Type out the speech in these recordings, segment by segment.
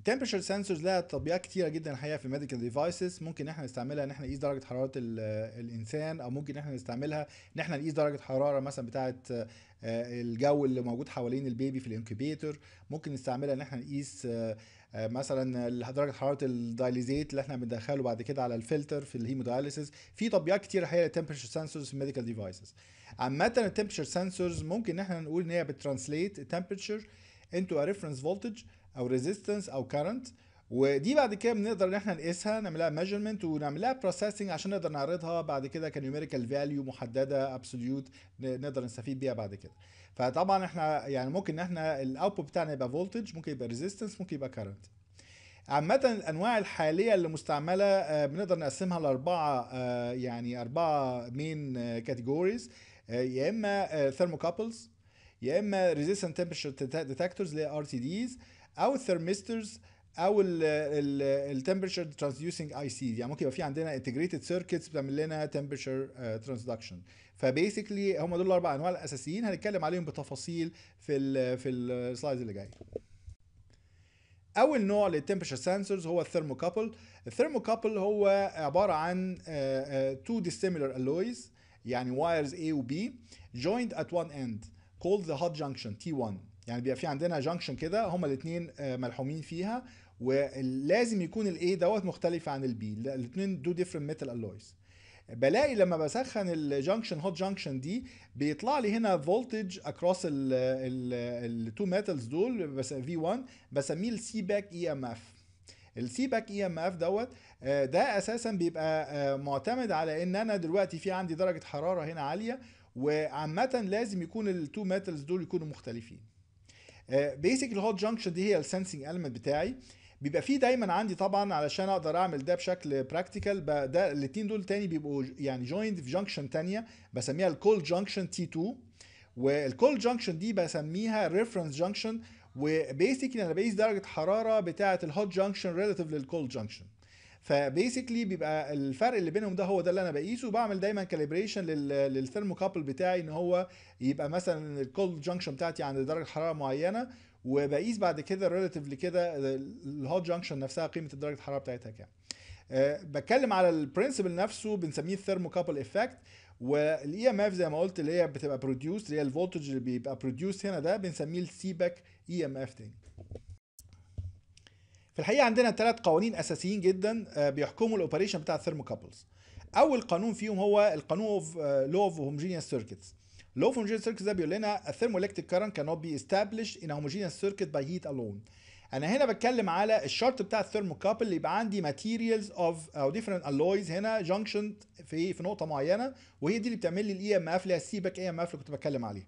التمبرشر سنسورز لها تطبيقات كتيره جدا الحقيقه في الميديكال ديفايسز ممكن احنا نستعملها ان احنا نقيس درجه حراره الانسان او ممكن احنا نستعملها ان احنا نقيس درجه حراره مثلا بتاعه آه، الجو اللي موجود حوالين البيبي في الانكوبيتور ممكن نستعملها ان احنا نقيس آه، مثلا درجه حراره الدايليزيت اللي احنا بندخله بعد كده على الفلتر في الهيمودايليسيس في تطبيقات كتير الحقيقه للتمبرشر سنسورز في الميديكال ديفايسز عامه التمبرشر سنسورز ممكن ان احنا نقول ان هي بترانسليت التمبرشر انتو ا ريفرنس فولتج او ريزيستنس او كارنت ودي بعد كده بنقدر ان احنا نقيسها نعملها ميجرمنت ونعملها بروسيسنج عشان نقدر نعرضها بعد كده كنيوميريكال فاليو محدده ابسوليوت نقدر نستفيد بيها بعد كده فطبعا احنا يعني ممكن ان احنا الاوتبوت بتاعنا يبقى فولتج ممكن يبقى ريزيستنس ممكن يبقى كارنت عامة الأنواع الحالية اللي مستعملة آه، بنقدر نقسمها لأربعة آه، يعني أربعة مين كاتيجوريز آه، يا إما ثيرموكابلز يا إما ريزيستنت تمبرشر ديتكتورز اللي هي ار تي ديز او الثرمسترز او التمبرشر ترانسديوسنج اي سي يعني ممكن يبقى في عندنا انتجريتد سيركتس بتعمل لنا تمبرشر ترانسدكشن فبيسكلي هم دول الاربع انواع الاساسيين هنتكلم عليهم بتفاصيل في ال في السلايدز اللي جايه اول نوع للتمبرشر سنسورز هو الثيرموكابل الثيرموكابل هو عباره عن تو ديسيميلر الويز يعني وايرز A و B joined at one end called the hot junction T1 يعني بيبقى في عندنا جانكشن كده هما الاثنين آه، ملحومين فيها ولازم يكون الاي دوت مختلف عن البي الاثنين دو ديفرنت ميتال الويز بلاقي لما بسخن الجانكشن هوت جانكشن دي بيطلع لي هنا فولتج اكروس التو ميتالز دول بس في 1 بسميه السي باك اي ام اف السي باك اي ام اف دوت آه، ده اساسا بيبقى آه، معتمد على ان انا دلوقتي في عندي درجه حراره هنا عاليه وعامه لازم يكون التو ميتالز دول يكونوا مختلفين بيسك الهوت جانكشن دي هي السنسنج المنت بتاعي بيبقى فيه دايما عندي طبعا علشان اقدر اعمل ده بشكل براكتيكال ده الاثنين دول تاني بيبقوا يعني جويند في جانكشن تانية بسميها الكول جانكشن تي 2 والكول جانكشن دي بسميها ريفرنس جانكشن وبيسكلي انا بقيس درجه حراره بتاعه الهوت جانكشن ريلاتيف للكول جانكشن فبيسكلي بيبقى الفرق اللي بينهم ده هو ده اللي انا بقيسه بعمل دايما كاليبريشن للثيرموكابل بتاعي ان هو يبقى مثلا الكولد جانكشن بتاعتي عند درجه حراره معينه وبقيس بعد كده ريلاتيفلي كده الهوت جانكشن نفسها قيمه درجه الحراره بتاعتها كام أه بتكلم على البرنسبل نفسه بنسميه الثيرموكابل افكت والاي ام اف زي ما قلت اللي هي بتبقى بروديوس اللي هي الفولتج اللي بيبقى بروديوس هنا ده بنسميه السيباك اي ام اف تاني في الحقيقه عندنا ثلاث قوانين اساسيين جدا آه، بيحكموا الاوبريشن بتاع الثيرموكابلز اول قانون فيهم هو القانون اوف لو اوف هوموجينيوس سيركتس لو اوف هوموجينيوس سيركتس ده بيقول لنا الثيرمولكتريك كارنت كانوت بي استابليش ان هوموجينيوس سيركت باي هيت الون انا هنا بتكلم على الشرط بتاع الثيرموكابل اللي يبقى عندي ماتيريالز اوف او ديفرنت الويز هنا جانكشن في في نقطه معينه وهي دي اللي بتعمل لي الاي ام e اف اللي هي السيبك اي ام اف اللي كنت بتكلم عليها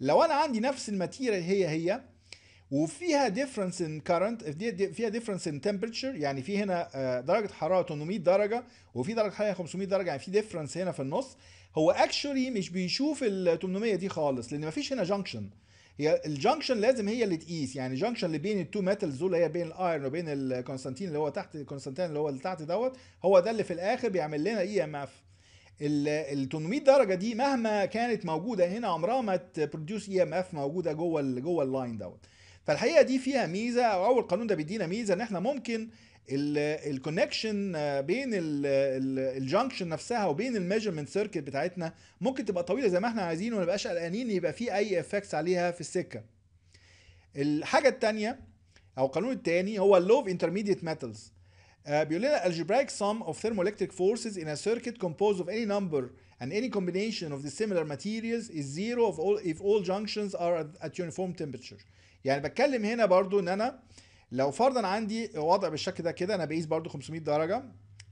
لو انا عندي نفس الماتيريال هي هي وفيها ديفرنس ان كارنت فيها ديفرنس ان تمبرتشر يعني في هنا آه، درجه حراره 800 درجه وفي درجه حراره 500 درجه يعني في ديفرنس هنا في النص هو اكشولي مش بيشوف ال 800 دي خالص لان مفيش هنا جانكشن هي الجانكشن لازم هي اللي تقيس يعني جانكشن اللي بين التو ميتالز دول هي بين الايرون وبين الكونستانتين اللي هو تحت الكونستانتين اللي هو اللي تحت دوت هو ده اللي في الاخر بيعمل لنا اي ام اف ال 800 درجه دي مهما كانت موجوده هنا عمرها ما تبروديوس اي ام اف موجوده جوه جوه اللاين دوت فالحقيقه دي فيها ميزه او اول قانون ده بيدينا ميزه ان احنا ممكن الكونكشن بين الجانكشن نفسها وبين الميجرمنت سيركت بتاعتنا ممكن تبقى طويله زي ما احنا عايزين وما نبقاش قلقانين يبقى في اي افكتس عليها في السكه الحاجه الثانيه او القانون الثاني هو اللو اوف انترميديت ميتالز بيقول لنا algebraic sum of thermoelectric forces in a circuit composed of any number and any combination of the similar materials is zero of all if all junctions are at, at uniform temperature يعني بتكلم هنا برضو ان انا لو فرضا عندي وضع بالشكل ده كده انا بقيس برضو 500 درجه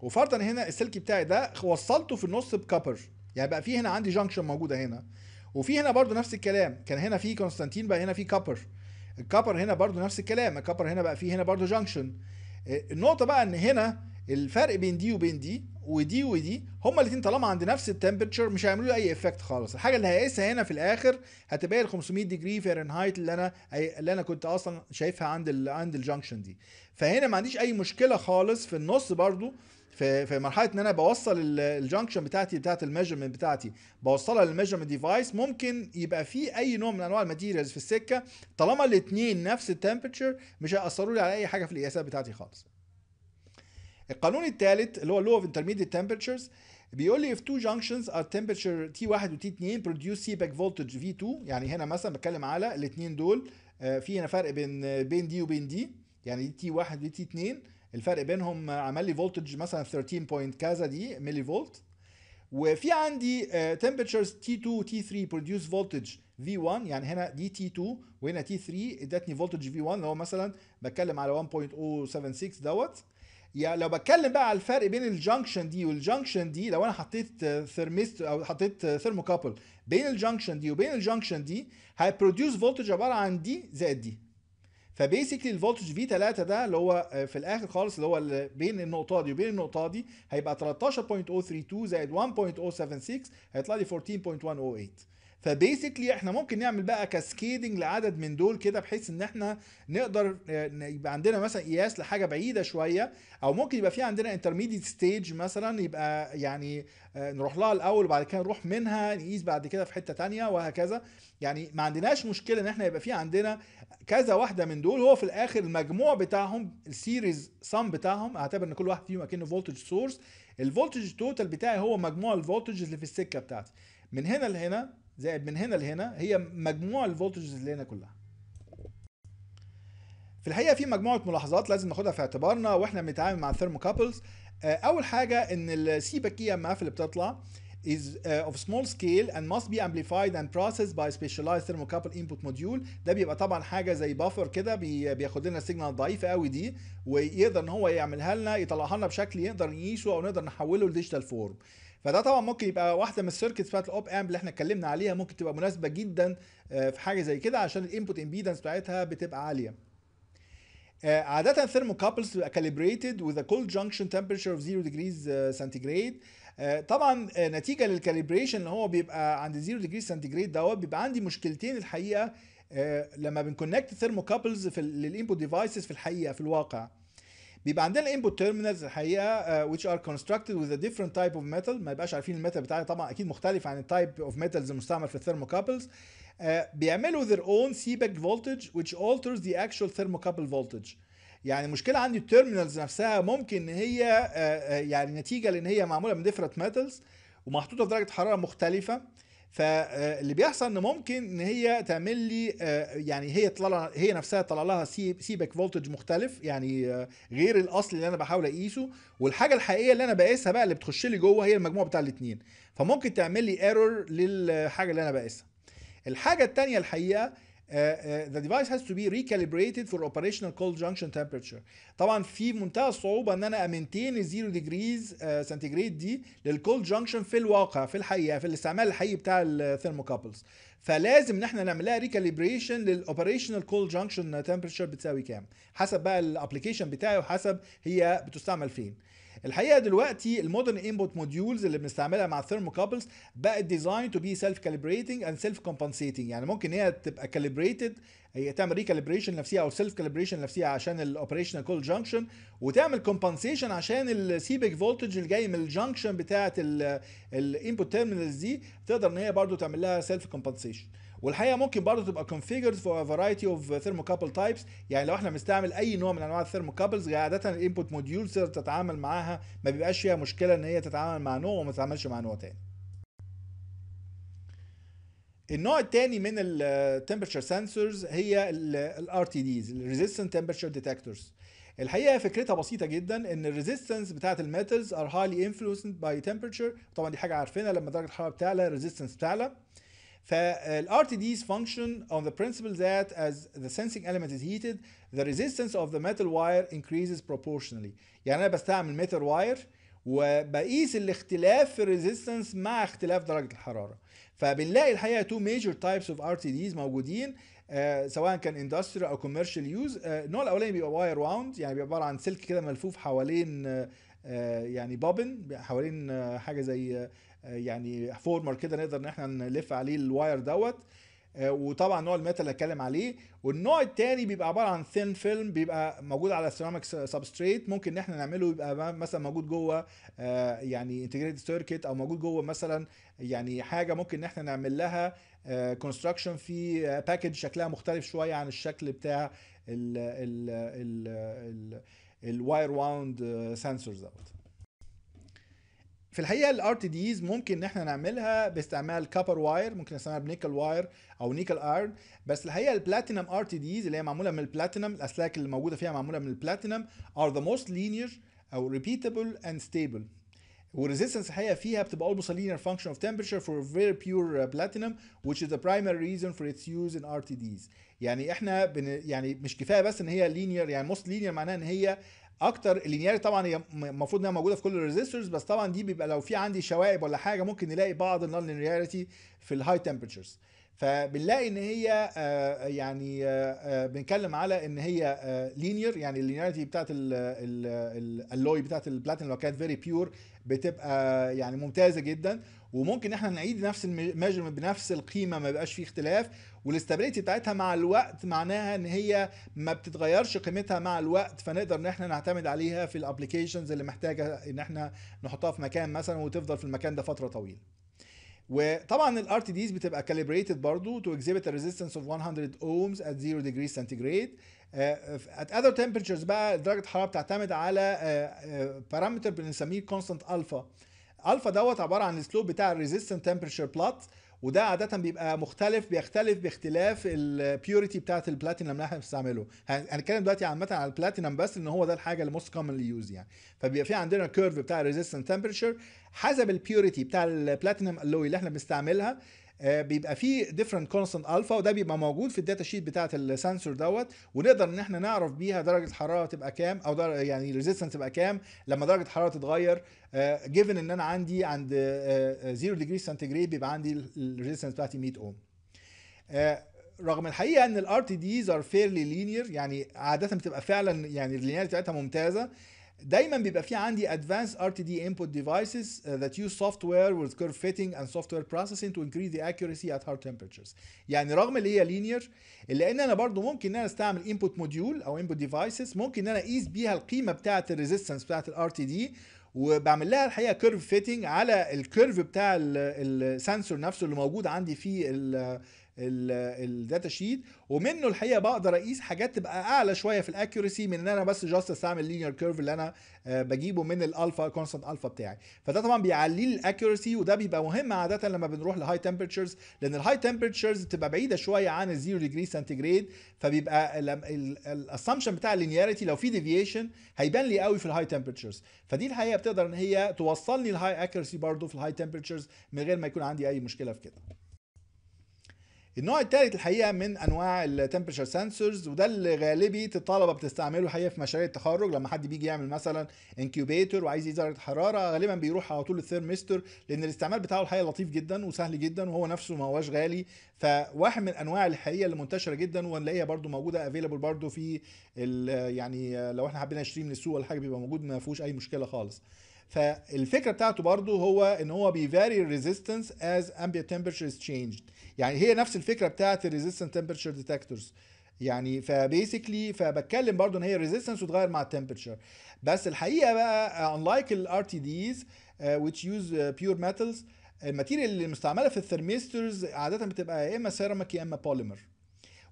وفرضا هنا السلك بتاعي ده وصلته في النص بكابر يعني بقى في هنا عندي جانكشن موجوده هنا وفي هنا برضو نفس الكلام كان هنا في كونستانتين بقى هنا في كابر الكابر هنا برضو نفس الكلام الكابر هنا بقى في هنا برضو جانكشن آه، النقطه بقى ان هنا الفرق بين دي وبين دي ودي ودي هما الاثنين طالما عند نفس التمبرتشر مش هيعملوا لي اي افكت خالص الحاجه اللي هيقيسها هنا في الاخر هتبقى ال 500 ديجري فهرنهايت اللي انا اللي انا كنت اصلا شايفها عند الـ عند الجنكشن دي فهنا ما عنديش اي مشكله خالص في النص برضو في في مرحله ان انا بوصل الجنكشن بتاعتي بتاعه الميجرمنت بتاعتي بوصلها للميجرمنت ديفايس ممكن يبقى في اي نوع من انواع الماتيريالز في السكه طالما الاثنين نفس التمبرتشر مش هياثروا لي على اي حاجه في القياسات بتاعتي خالص القانون الثالث اللي هو لو اوف انترميديت تمبرتشرز بيقول لي if two junctions are temperature T1 و T2 produce seebeck voltage V2 يعني هنا مثلا بتكلم على الاثنين دول آه، في هنا فرق بين آه، بين دي وبين دي يعني دي T1 ودي T2 الفرق بينهم عمل لي فولتج مثلا 13 بوينت كذا دي ملي فولت وفي عندي آه، temperatures T2 و T3 produce voltage V1 يعني هنا دي T2 وهنا T3 ادتني فولتج V1 اللي هو مثلا بتكلم على 1.076 دوت يعني لو بتكلم بقى على الفرق بين الجانكشن دي والجانكشن دي لو انا حطيت ثيرميست او حطيت ثيرموكابل بين الجانكشن دي وبين الجانكشن دي هيبروديوس فولتج عباره عن دي زائد دي فبيسكلي الفولتج في 3 ده اللي هو آه، في الاخر خالص اللي هو بين النقطه دي وبين النقطه دي هيبقى 13.032 زائد 1.076 هيطلع لي 14.108 فبيسكلي احنا ممكن نعمل بقى كاسكيدنج لعدد من دول كده بحيث ان احنا نقدر آه، يبقى عندنا مثلا قياس لحاجه بعيده شويه او ممكن يبقى في عندنا انترميديت ستيج مثلا يبقى يعني آه، نروح لها الاول وبعد كده نروح منها نقيس بعد كده في حته ثانيه وهكذا يعني ما عندناش مشكله ان احنا يبقى في عندنا كذا واحده من دول هو في الاخر المجموع بتاعهم السيريز سم بتاعهم اعتبر ان كل واحد فيهم اكنه فولتج سورس الفولتج توتال بتاعي هو مجموع الفولتج اللي في السكه بتاعتي من هنا لهنا زائد من هنا لهنا هي مجموع الفولتجز اللي هنا كلها في الحقيقه في مجموعه ملاحظات لازم ناخدها في اعتبارنا واحنا بنتعامل مع الثيرموكابلز آه، اول حاجه ان السي باكيه ام اف اللي بتطلع is uh, of small scale and must be amplified and processed by specialized thermocouple input module ده بيبقى طبعا حاجه زي بافر كده بي بياخد لنا السيجنال الضعيفه قوي دي ويقدر ان هو يعملها لنا يطلعها لنا بشكل يقدر نقيسه او نقدر نحوله لديجيتال فورم فده طبعا ممكن يبقى واحده من السيركتس بتاعت الاوب امب اللي احنا اتكلمنا عليها ممكن تبقى مناسبه جدا آه، في حاجه زي كده عشان الانبوت امبيدنس بتاعتها بتبقى عاليه آه، عادة thermocouples بتبقى calibrated with a cold junction temperature of 0 degrees آه، centigrade آه، طبعا آه، نتيجه للكاليبريشن اللي هو بيبقى عند 0 ديجري سنتيجريد دوت بيبقى عندي مشكلتين الحقيقه آه، لما بنكونكت ثيرمو كابلز في للانبوت ديفايسز في الحقيقه في الواقع بيبقى عندنا الانبوت تيرمينالز الحقيقه which are constructed with a different type of metal ما يبقاش عارفين الميتال بتاعي طبعا اكيد مختلف عن التايب اوف ميتالز المستعمل في الثيرموكابلز بيعملوا their own سيبك فولتج which alters the actual thermocouple voltage يعني المشكله عندي التيرمينالز نفسها ممكن ان هي آه، آه، يعني نتيجه لان هي معموله من ديفرنت ميتالز ومحطوطه في درجه حراره مختلفه فاللي آه، بيحصل ان ممكن ان هي تعمل لي يعني هي طلع هي نفسها طلع لها سي باك فولتج مختلف يعني غير الاصل اللي انا بحاول اقيسه والحاجه الحقيقيه اللي انا بقيسها بقى اللي بتخش لي جوه هي المجموع بتاع الاثنين فممكن تعمل لي ايرور للحاجه اللي انا بقيسها الحاجه الثانيه الحقيقه آه، آه، the device has to be recalibrated for operational cold junction temperature طبعا في منتهى الصعوبه ان انا امنتين الزيرو ديجريز سنتيجريد آه، دي للكولد جانكشن في الواقع في الحقيقه في الاستعمال الحقيقي بتاع الثيرموكابلز فلازم ان احنا نعمل لها ريكاليبريشن للاوبريشنال كولد جانكشن تمبرتشر بتساوي كام حسب بقى الابلكيشن بتاعي وحسب هي بتستعمل فين الحقيقه دلوقتي المودرن انبوت موديولز اللي بنستعملها مع الثيرموكابلز بقت ديزاين تو بي سيلف كاليبريتنج اند سيلف كومبنسيتنج يعني ممكن هي تبقى كاليبريتد هي تعمل ريكالبريشن نفسيها او سيلف كاليبريشن نفسيها عشان الاوبريشنال كول جانكشن وتعمل كومبنسيشن عشان السيبك فولتج اللي جاي من الجانكشن بتاعه الانبوت تيرمينالز دي تقدر ان هي برضو تعمل لها سيلف كومبنسيشن والحقيقه ممكن برضه تبقى configured for a variety of thermocouple types يعني لو احنا بنستعمل اي نوع من انواع الثيرموكابلز عاده الانبوت موديول اللي تتعامل معاها ما بيبقاش فيها مشكله ان هي تتعامل مع نوع وما تتعاملش مع نوع تاني النوع الثاني من الـ temperature sensors هي الـ RTDs الـ resistant temperature detectors الحقيقه فكرتها بسيطه جدا ان الريزيستنس بتاعت metals ار هايلي influenced باي تمبرتشر طبعا دي حاجه عارفينها لما درجه الحراره بتعلى الريزيستنس بتعلى فال RTDs function on the principle that as the sensing element is heated the resistance of the metal wire increases proportionally يعني انا بستعمل متر واير وبقيس الاختلاف في الريزيستنس مع اختلاف درجه الحراره فبنلاقي الحقيقه تو ميجور تايبس اوف ار تي ديز موجودين آه سواء كان اندستري او كوميرشال آه، يوز النوع الاولاني بيبقى واير واوند يعني بيبقى عباره عن سلك كده ملفوف حوالين آه, آه، يعني بابن حوالين آه، حاجه زي آه، يعني فورمر كده نقدر ان احنا نلف عليه الواير دوت آه، وطبعا نوع الميتال اللي اتكلم عليه والنوع الثاني بيبقى عباره عن ثين فيلم بيبقى موجود على سيراميك سبستريت ممكن ان احنا نعمله يبقى مثلا موجود جوه آه، يعني انتجريتد سيركت او موجود جوه مثلا يعني حاجه ممكن ان احنا نعمل لها كونستراكشن في باكج شكلها مختلف شويه عن الشكل بتاع الواير واوند سنسورز دوت في الحقيقه الار تي ديز ممكن ان احنا نعملها باستعمال كابر واير ممكن نستعملها بنيكل واير او نيكل ايرن بس الحقيقه البلاتينم ار تي ديز اللي هي معموله من البلاتينم الاسلاك اللي موجوده فيها معموله من البلاتينم ار ذا موست linear او ريبيتبل اند ستيبل والريزيستنس الحقيقه فيها بتبقى almost a linear function of temperature for very pure uh, platinum which is the primary reason for its use in RTDs يعني احنا بن يعني مش كفايه بس ان هي لينير يعني most linear معناها ان هي اكتر اللينياري طبعا هي المفروض انها موجوده في كل الريزستورز بس طبعا دي بيبقى لو في عندي شوائب ولا حاجه ممكن نلاقي بعض النون لينيريتي في الهاي تمبرتشرز فبنلاقي ان هي آه، يعني آه، آه، بنتكلم على ان هي لينير يعني اللينيريتي بتاعت الالوي بتاعت البلاتين لو كانت فيري بيور بتبقى يعني ممتازه جدا وممكن احنا نعيد نفس الميجرمنت بنفس القيمه ما بيبقاش فيه اختلاف والاستابيليتي بتاعتها مع الوقت معناها ان هي ما بتتغيرش قيمتها مع الوقت فنقدر ان احنا نعتمد عليها في الابلكيشنز اللي محتاجه ان احنا نحطها في مكان مثلا وتفضل في المكان ده فتره طويله وطبعا الار تي ديز بتبقى كاليبريتد برضو تو اكزيبت ريزيستنس اوف 100 اومز ات 0 ديجري سنتيجريد ات اذر temperatures بقى درجه الحراره بتعتمد على بارامتر آه، آه، بنسميه كونستانت الفا الفا دوت عباره عن السلوب بتاع الريزيستنت تمبرشر بلات وده عاده بيبقى مختلف بيختلف باختلاف البيوريتي بتاعه البلاتينم اللي احنا بنستعمله هنتكلم دلوقتي عامه على البلاتينم بس ان هو ده الحاجه اللي موست كومنلي يوز يعني فبيبقى في عندنا كيرف بتاع الريزيستنت تمبرشر حسب البيوريتي بتاع البلاتينم اللوي اللي احنا بنستعملها آه، بيبقى فيه ديفرنت كونستنت الفا وده بيبقى موجود في الداتا شيت بتاعه السنسور دوت ونقدر ان احنا نعرف بيها درجه الحراره تبقى كام او يعني الريزيستنس تبقى كام لما درجه الحراره تتغير جيفن آه، ان انا عندي عند 0 ديجري سنتيجريد بيبقى عندي الريزيستنس بتاعتي 100 اوم آه، رغم الحقيقه ان الار تي ديز ار فيرلي لينير يعني عاده بتبقى فعلا يعني اللينير بتاعتها ممتازه دايما بيبقى في عندي advanced RTD input devices uh, that use software with curve fitting and software processing to increase the accuracy at hard temperatures. يعني رغم اللي هي لينير الا ان انا برضو ممكن ان انا استعمل input module او input devices ممكن ان انا اقيس بيها القيمه بتاعه الريزيستنس بتاعه ال RTD وبعمل لها الحقيقه كيرف فيتنج على الكيرف بتاع السنسور نفسه اللي موجود عندي في الداتا شيت ومنه الحقيقه بقدر اقيس حاجات تبقى اعلى شويه في الاكيورسي من ان انا بس جاست استعمل لينير كيرف اللي انا آه، بجيبه من الالفا كونستنت الفا بتاعي فده طبعا بيعلي لي الاكيورسي وده بيبقى مهم عاده لما بنروح لهاي تمبرتشرز لان الهاي تمبرتشرز بتبقى بعيده شويه عن الزيرو ديجري سنتيجريد فبيبقى الاسامبشن بتاع اللينياريتي لو في ديفيشن هيبان لي قوي في الهاي تمبرتشرز فدي الحقيقه بتقدر ان هي توصلني الهاي اكيورسي برضه في الهاي تمبرتشرز من غير ما يكون عندي اي مشكله في كده النوع الثالث الحقيقه من انواع التمبرشر سنسورز وده اللي غالبيه الطلبه بتستعمله الحقيقه في مشاريع التخرج لما حد بيجي يعمل مثلا انكيوبيتور وعايز يزيد درجه حراره غالبا بيروح على طول الثيرمستر لان الاستعمال بتاعه الحقيقه لطيف جدا وسهل جدا وهو نفسه ما هواش غالي فواحد من انواع الحقيقه اللي منتشره جدا وهنلاقيها برده موجوده افيلابل برده في يعني لو احنا حبينا نشتري من السوق ولا حاجه بيبقى موجود ما فيهوش اي مشكله خالص فالفكره بتاعته برضو هو ان هو بيفاري الريزيستنس از امبيت temperature از changed يعني هي نفس الفكره بتاعه الريزيستنس temperature ديتكتورز يعني فبيسكلي فبتكلم برضو ان هي الريزيستنس بتتغير مع التمبرتشر بس الحقيقه بقى انلايك الار تي ديز which يوز بيور uh, pure الماتيريال اللي مستعمله في الثرميسترز عاده بتبقى يا اما سيراميك يا اما بوليمر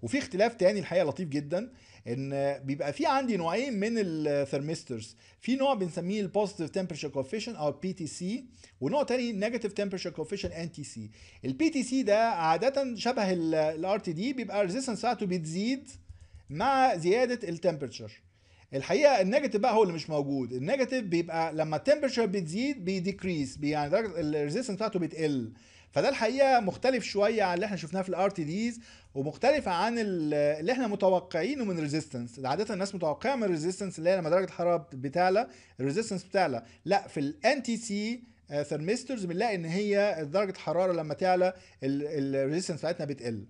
وفي اختلاف تاني الحقيقه لطيف جدا ان بيبقى في عندي نوعين من الثرمسترز في نوع بنسميه البوزيتيف تمبرشر كوفيشن او بي تي سي ونوع تاني نيجاتيف تمبرشر كوفيشن ان تي سي البي تي سي ده عاده شبه الار تي دي بيبقى الريزيستنس بتاعته بتزيد مع زياده التمبرشر الحقيقه النيجاتيف بقى هو اللي مش موجود النيجاتيف بيبقى لما التمبرشر بتزيد بيديكريس يعني درجه الريزيستنس بتاعته بتقل فده الحقيقه مختلف شويه عن اللي احنا شفناه في الار تي ديز ومختلف عن اللي احنا متوقعينه من ريزيستنس عاده الناس متوقعه من ريزيستنس اللي هي لما درجه الحراره بتعلى الريزيستنس بتعلى لا في الان تي سي ثرمسترز بنلاقي ان هي درجه الحراره لما تعلى الريزيستنس بتاعتنا بتقل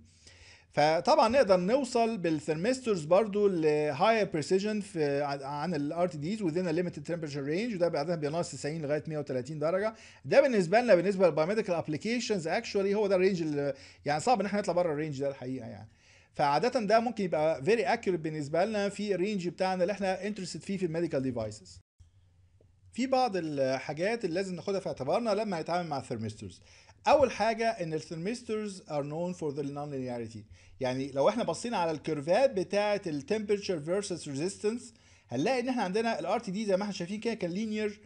فطبعا نقدر نوصل بالثرمسترز برضو لهاير بريسيجن في عن الار تي ديز وذين ليميتد تمبرشر رينج وده بعدها بينقص 90 لغايه 130 درجه ده بالنسبه لنا بالنسبه للبايوميديكال ابلكيشنز اكشولي هو ده الرينج اللي يعني صعب ان احنا نطلع بره الرينج ده الحقيقه يعني فعاده ده ممكن يبقى فيري اكيوريت بالنسبه لنا في الرينج بتاعنا اللي احنا انترستد فيه في الميديكال ديفايسز في بعض الحاجات اللي لازم ناخدها في اعتبارنا لما نتعامل مع الثرمسترز اول حاجه ان الثرمسترز ار نون فور ذا نون لينياريتي يعني لو احنا بصينا على الكيرفات بتاعه التمبرتشر فيرسس ريزيستنس هنلاقي ان احنا عندنا الار تي دي زي ما احنا شايفين كده كان لينير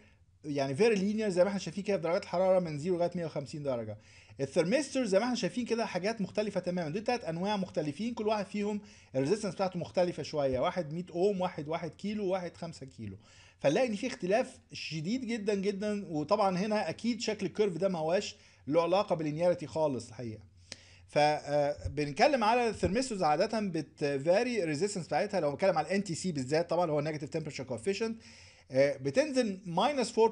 يعني فيري لينير زي ما احنا شايفين كده درجات الحراره من 0 لغايه 150 درجه الثرمسترز زي ما احنا شايفين كده حاجات مختلفه تماما دول ثلاث انواع مختلفين كل واحد فيهم الريزيستنس بتاعته مختلفه شويه واحد 100 اوم واحد 1 كيلو واحد 5 كيلو فنلاقي ان في اختلاف شديد جدا جدا وطبعا هنا اكيد شكل الكيرف ده ما هواش له علاقه باللينياريتي خالص الحقيقه فبنتكلم آه، على الثرمستوز عاده بتفاري الريزيستنس بتاعتها لو بنتكلم على الان تي سي بالذات طبعا هو النيجاتيف تمبرشر كوفيشنت بتنزل ماينس 4.4%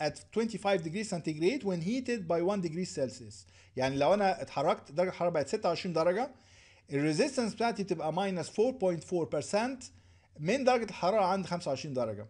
at 25 degree centigrade when heated by 1 degree Celsius يعني لو انا اتحركت درجه الحراره بقت 26 درجه الريزيستنس بتاعتي تبقى ماينس 4.4% من درجه الحراره عند 25 درجه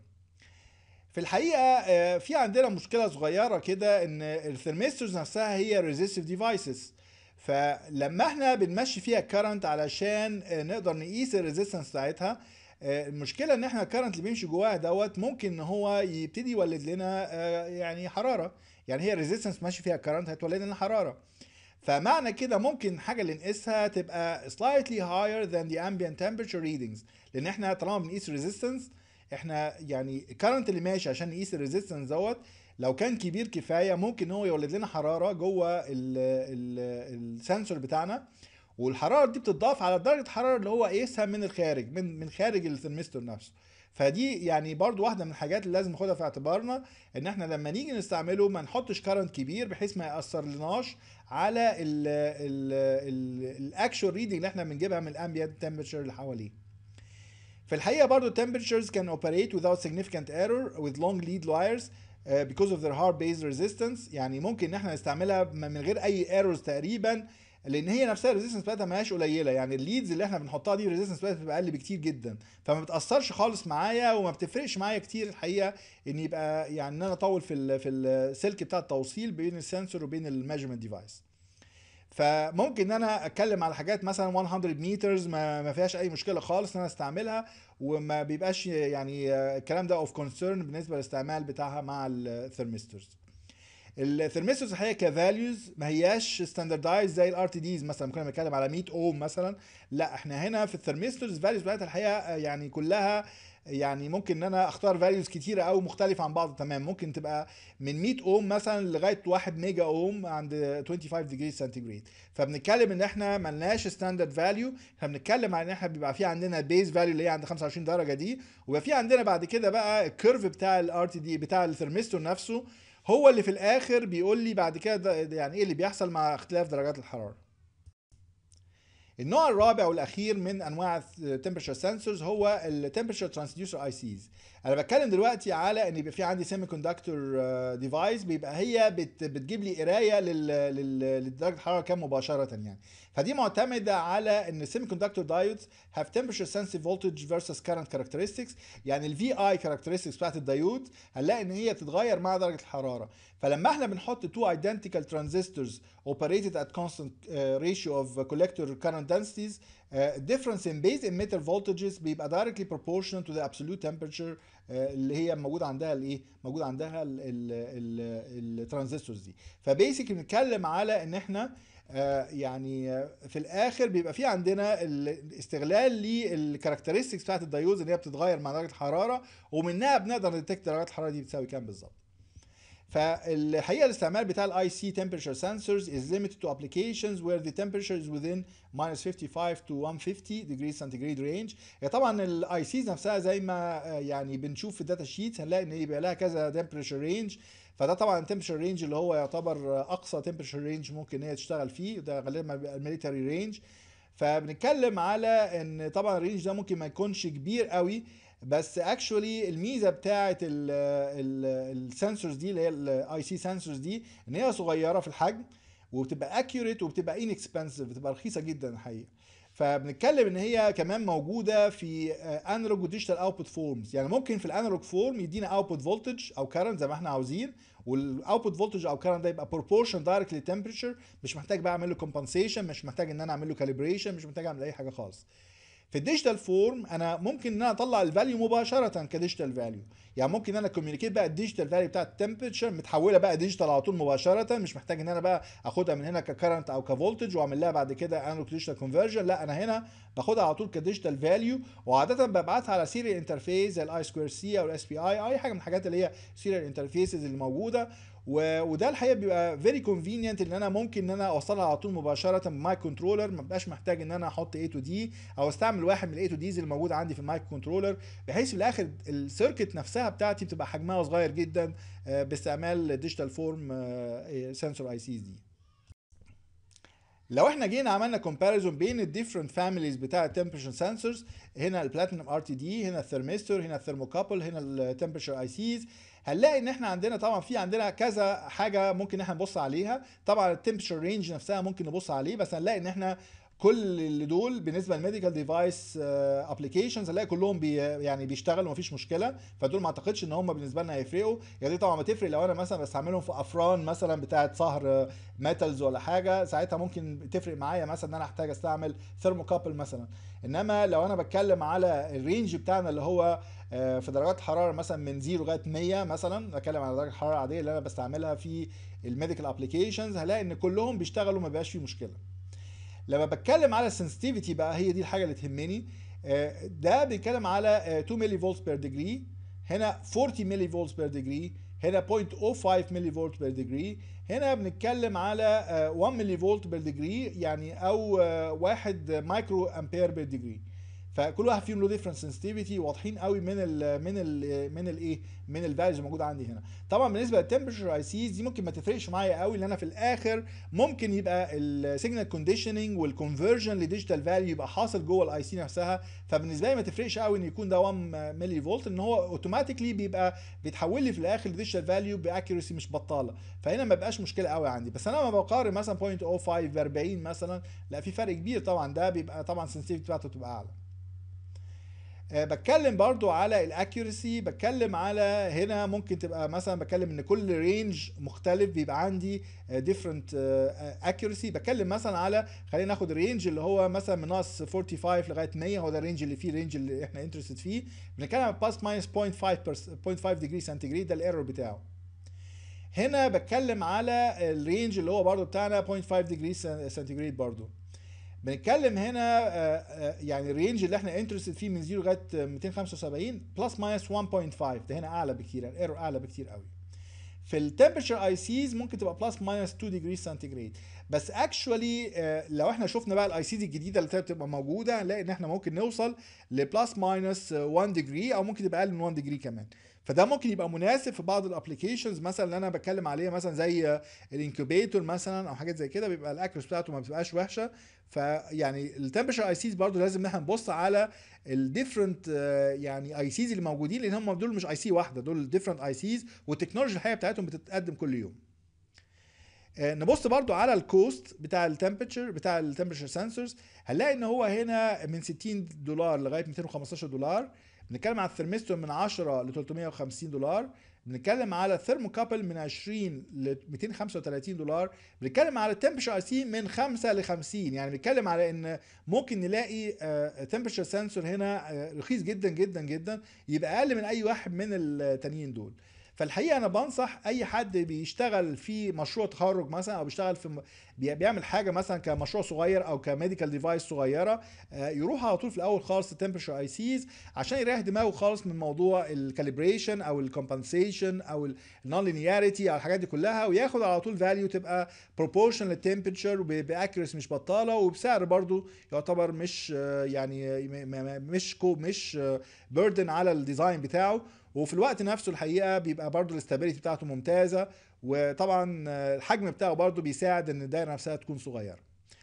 في الحقيقه آه، في عندنا مشكله صغيره كده ان الثرمسترز نفسها هي ريزيستيف ديفايسز فلما احنا بنمشي فيها الكرنت علشان آه، نقدر نقيس الريزيستنس بتاعتها آه، المشكله ان احنا الكرنت اللي بيمشي جواها دوت ممكن ان هو يبتدي يولد لنا يعني حراره يعني هي الريزيستنس ماشي فيها الكرنت هتولد لنا حراره فمعنى كده ممكن حاجه اللي نقيسها تبقى slightly higher than the ambient temperature readings لان احنا طالما بنقيس resistance احنا يعني الكرنت اللي ماشي عشان نقيس الريزيستنس دوت لو كان كبير كفايه ممكن هو يولد لنا حراره جوه السنسور بتاعنا والحراره دي بتضاف على درجه الحراره اللي هو قايسها من الخارج من من خارج الثرمستور نفسه فدي يعني برضو واحده من الحاجات اللي لازم ناخدها في اعتبارنا ان احنا لما نيجي نستعمله ما نحطش كارنت كبير بحيث ما ياثر لناش على الاكشوال ريدنج اللي احنا بنجيبها من الامبيانت تمبرتشر اللي حواليه في الحقيقه برضو temperatures can operate without significant error with long lead wires uh, because of their hard base resistance يعني ممكن ان احنا نستعملها من غير اي errors تقريبا لان هي نفسها الريزيستنس بتاعتها هياش قليله يعني الليدز اللي احنا بنحطها دي الريزيستنس بتاعتها بتبقى اقل بكتير جدا فما بتاثرش خالص معايا وما بتفرقش معايا كتير الحقيقه ان يبقى يعني ان انا اطول في ال في السلك بتاع التوصيل بين السنسور وبين الميجرمنت ديفايس فممكن ان انا اتكلم على حاجات مثلا 100 مترز ما, ما فيهاش اي مشكله خالص ان انا استعملها وما بيبقاش يعني الكلام ده اوف كونسيرن بالنسبه للاستعمال بتاعها مع الثرمسترز الثرمسترز الحقيقه كفاليوز ما هياش ستاندردايز زي الار تي ديز مثلا كنا بنتكلم على 100 اوم مثلا لا احنا هنا في الثرمسترز فاليوز بتاعتها الحقيقه يعني كلها يعني ممكن ان انا اختار فاليوز كتيره قوي مختلفه عن بعض تمام ممكن تبقى من 100 اوم مثلا لغايه 1 ميجا اوم عند 25 ديجري سنتيجريد فبنتكلم ان احنا لناش ستاندرد فاليو احنا بنتكلم عن ان احنا بيبقى في عندنا بيز فاليو اللي هي عند 25 درجه دي ويبقى في عندنا بعد كده بقى الكيرف بتاع الار تي دي بتاع الثرمستور نفسه هو اللي في الاخر بيقول لي بعد كده يعني ايه اللي بيحصل مع اختلاف درجات الحراره النوع الرابع والاخير من انواع التمبرشر سنسورز هو التمبرشر ترانسديوسر اي سيز انا بتكلم دلوقتي على ان يبقى في عندي سيمي كوندكتور ديفايس بيبقى هي بت بتجيب لي قرايه لدرجه الحراره كام مباشره يعني فدي معتمده على ان السيمي كوندكتور دايودز هاف تمبرشر سنسيف فولتج فيرسس كارنت كاركترستكس يعني الفي اي كاركترستكس بتاعت الدايود هنلاقي ان هي تتغير مع درجه الحراره فلما احنا بنحط تو ايدنتيكال ترانزستورز اوبريتد ات كونستنت ريشيو اوف كولكتور كارنت densities Uh, difference in base emitter voltages بيبقى directly proportional to the absolute temperature uh, اللي هي موجود عندها الايه؟ موجود عندها الترانزستورز دي. فبيسيك بنتكلم على ان احنا uh, يعني uh، في الاخر بيبقى في عندنا استغلال للكاركترستكس بتاعت الدايودز اللي هي بتتغير مع درجه الحراره ومنها بنقدر نتكت درجات الحراره دي بتساوي كام بالظبط. فالحقيقه الاستعمال بتاع الاي سي temperature sensors is limited to applications where the temperature is within minus 55 to 150 degrees centigrade range هي طبعا الاي سيز نفسها زي ما آه، يعني بنشوف في الداتا شيت هنلاقي ان يبقى لها كذا temperature range فده طبعا تمبرشر رينج اللي هو يعتبر آه، اقصى تمبرشر رينج ممكن هي تشتغل فيه ده غالبا الميليتري رينج فبنتكلم على ان طبعا الرينج ده ممكن ما يكونش كبير قوي بس اكشولي الميزه بتاعه السنسورز دي اللي هي الاي سي سنسورز دي ان هي صغيره في الحجم وبتبقى اكيوريت وبتبقى انكسبنسيف بتبقى رخيصه جدا الحقيقه فبنتكلم ان هي كمان موجوده في انالوج وديجيتال اوتبوت فورمز يعني ممكن في الانالوج فورم يدينا اوتبوت فولتج او كارنت زي ما احنا عاوزين والاوتبوت فولتج او كارنت ده يبقى بروبورشن دايركت للتمبريتشر مش محتاج بقى اعمل له كومبنسيشن مش محتاج ان انا اعمل له كاليبريشن مش محتاج اعمل اي حاجه خالص في الديجيتال فورم انا ممكن ان انا اطلع الفاليو مباشره كديجيتال فاليو يعني ممكن انا كوميونيكيت بقى الديجيتال فاليو بتاعت التمبريتشر متحوله بقى ديجيتال على طول مباشره مش محتاج ان انا بقى اخدها من هنا ككرنت او كفولتج واعمل لها بعد كده انالوج ديجيتال كونفرجن لا انا هنا باخدها على طول كديجيتال فاليو وعاده ببعتها على سيريال انترفيس زي الاي سكوير سي او الاس بي اي اي حاجه من الحاجات اللي هي سيريال انترفيسز اللي موجوده و... وده الحقيقه بيبقى فيري كونفينينت ان انا ممكن ان انا اوصلها على طول مباشره بماي كنترولر ما بقاش محتاج ان انا احط اي تو دي او استعمل واحد من الاي تو ديز اللي موجود عندي في المايك كنترولر بحيث في الاخر السيركت نفسها بتاعتي بتبقى حجمها صغير جدا آه، باستعمال ديجيتال فورم سنسور اي سيز دي لو احنا جينا عملنا كومباريزون بين الديفرنت فاميليز بتاع التمبرشر سنسورز هنا البلاتينوم ار تي دي هنا الثرميستور هنا الثرموكابل هنا التمبرشر اي سيز هنلاقي ان احنا عندنا طبعا في عندنا كذا حاجه ممكن احنا نبص عليها طبعا التمبرشر رينج نفسها ممكن نبص عليه بس هنلاقي ان احنا كل اللي دول بالنسبه للميديكال ديفايس ابلكيشنز هنلاقي كلهم بي يعني بيشتغلوا مفيش مشكله فدول ما اعتقدش ان هم بالنسبه لنا هيفرقوا يا دي طبعا ما تفرق لو انا مثلا بستعملهم في افران مثلا بتاعه صهر ميتالز آه، ولا حاجه ساعتها ممكن تفرق معايا مثلا ان انا احتاج استعمل ثيرموكابل مثلا انما لو انا بتكلم على الرينج بتاعنا اللي هو آه، في درجات حراره مثلا من 0 لغايه 100 مثلا بتكلم على درجه الحراره العاديه اللي انا بستعملها في الميديكال ابلكيشنز هلاقي ان كلهم بيشتغلوا ما بيبقاش فيه مشكله لما بتكلم على السنسيتيفيتي بقى هي دي الحاجه اللي تهمني آه، ده بيتكلم على 2 ملي فولت بير ديجري هنا 40 ملي فولت بير ديجري هنا 0.05 ملي فولت بير ديجري هنا بنتكلم على 1 ملي فولت بير ديجري يعني او 1 مايكرو امبير بير ديجري فكل واحد فيهم له ديفرنت سنسيتيفيتي واضحين قوي من الـ من الـ من الايه من الفاليوز الموجوده عندي هنا طبعا بالنسبه للتمبرشر اي سيز دي ممكن ما تفرقش معايا قوي لان انا في الاخر ممكن يبقى السيجنال كونديشننج والكونفرجن لديجيتال فاليو يبقى حاصل جوه الاي سي نفسها فبالنسبه لي ما تفرقش قوي ان يكون ده 1 ملي فولت ان هو اوتوماتيكلي بيبقى بيتحول لي في الاخر لديجيتال فاليو باكيرسي مش بطاله فهنا ما بقاش مشكله قوي عندي بس انا لما بقارن مثلا 0.05 ب 40 مثلا لا في فرق كبير طبعا ده بيبقى طبعا سنسيتيفيتي بتاعته بتبقى اعلى آه، بتكلم برضو على الاكيورسي بتكلم على هنا ممكن تبقى مثلا بتكلم ان كل رينج مختلف بيبقى عندي ديفرنت آه، اكيورسي آه، بتكلم مثلا على خلينا ناخد الرينج اللي هو مثلا من ناقص 45 لغايه 100 هو ده الرينج اللي فيه الرينج اللي احنا انترستد فيه بنتكلم على باس ماينس 0.5 0.5 ديجري سنتيجريد ده الايرور بتاعه هنا بتكلم على الرينج اللي هو برضو بتاعنا 0.5 ديجري سنتيجريد برضو بنتكلم هنا آه، آه، يعني الرينج اللي احنا انترستد فيه من 0 لغايه 275 بلس ماينس 1.5 ده هنا اعلى بكتير يعني الايرور اعلى بكتير قوي في التمبرشر اي سيز ممكن تبقى بلس ماينس 2 ديجري سنتيجريد بس اكشولي آه، لو احنا شفنا بقى الاي سيز الجديده اللي بتبقى موجوده هنلاقي ان احنا ممكن نوصل لبلس ماينس 1 ديجري او ممكن تبقى اقل من 1 ديجري كمان فده ممكن يبقى مناسب في بعض الابلكيشنز مثلا اللي انا بتكلم عليها مثلا زي آه، الانكوبيتور مثلا او حاجات زي كده بيبقى الاكروس بتاعته ما بتبقاش وحشه فيعني التمبرشر اي سيز برضه لازم ان احنا نبص على الديفرنت آه، يعني اي سيز اللي موجودين لان هم دول مش اي سي واحده دول ديفرنت اي سيز والتكنولوجي الحقيقه بتاعتهم بتتقدم كل يوم آه، نبص برضو على الكوست بتاع التمبرتشر بتاع التمبرتشر سنسورز هنلاقي ان هو هنا من 60 دولار لغايه 215 دولار بنتكلم على الثرمستور من 10 ل 350 دولار بنتكلم على الثرموكابل من 20 ل 235 دولار بنتكلم على التمبشر اي سي من 5 ل 50 يعني بنتكلم على ان ممكن نلاقي آه، تمبشر سنسور هنا آه، رخيص جدا جدا جدا يبقى اقل من اي واحد من التانيين دول فالحقيقه انا بنصح اي حد بيشتغل في مشروع تخرج مثلا او بيشتغل في بيعمل حاجه مثلا كمشروع صغير او كميديكال ديفايس صغيره آه، يروح على طول في الاول خالص تمبرشر اي سيز عشان يريح دماغه خالص من موضوع الكاليبريشن او الكومبنسيشن او النون لينياريتي او الحاجات دي كلها وياخد على طول فاليو تبقى بروبورشن للتمبرشر باكيرس مش بطاله وبسعر برضو يعتبر مش آه، يعني مش كو مش بيردن آه، على الديزاين بتاعه وفي الوقت نفسه الحقيقه بيبقى برضه الاستابيليتي بتاعته ممتازه وطبعا الحجم بتاعه برضه بيساعد ان الدايره نفسها تكون صغيره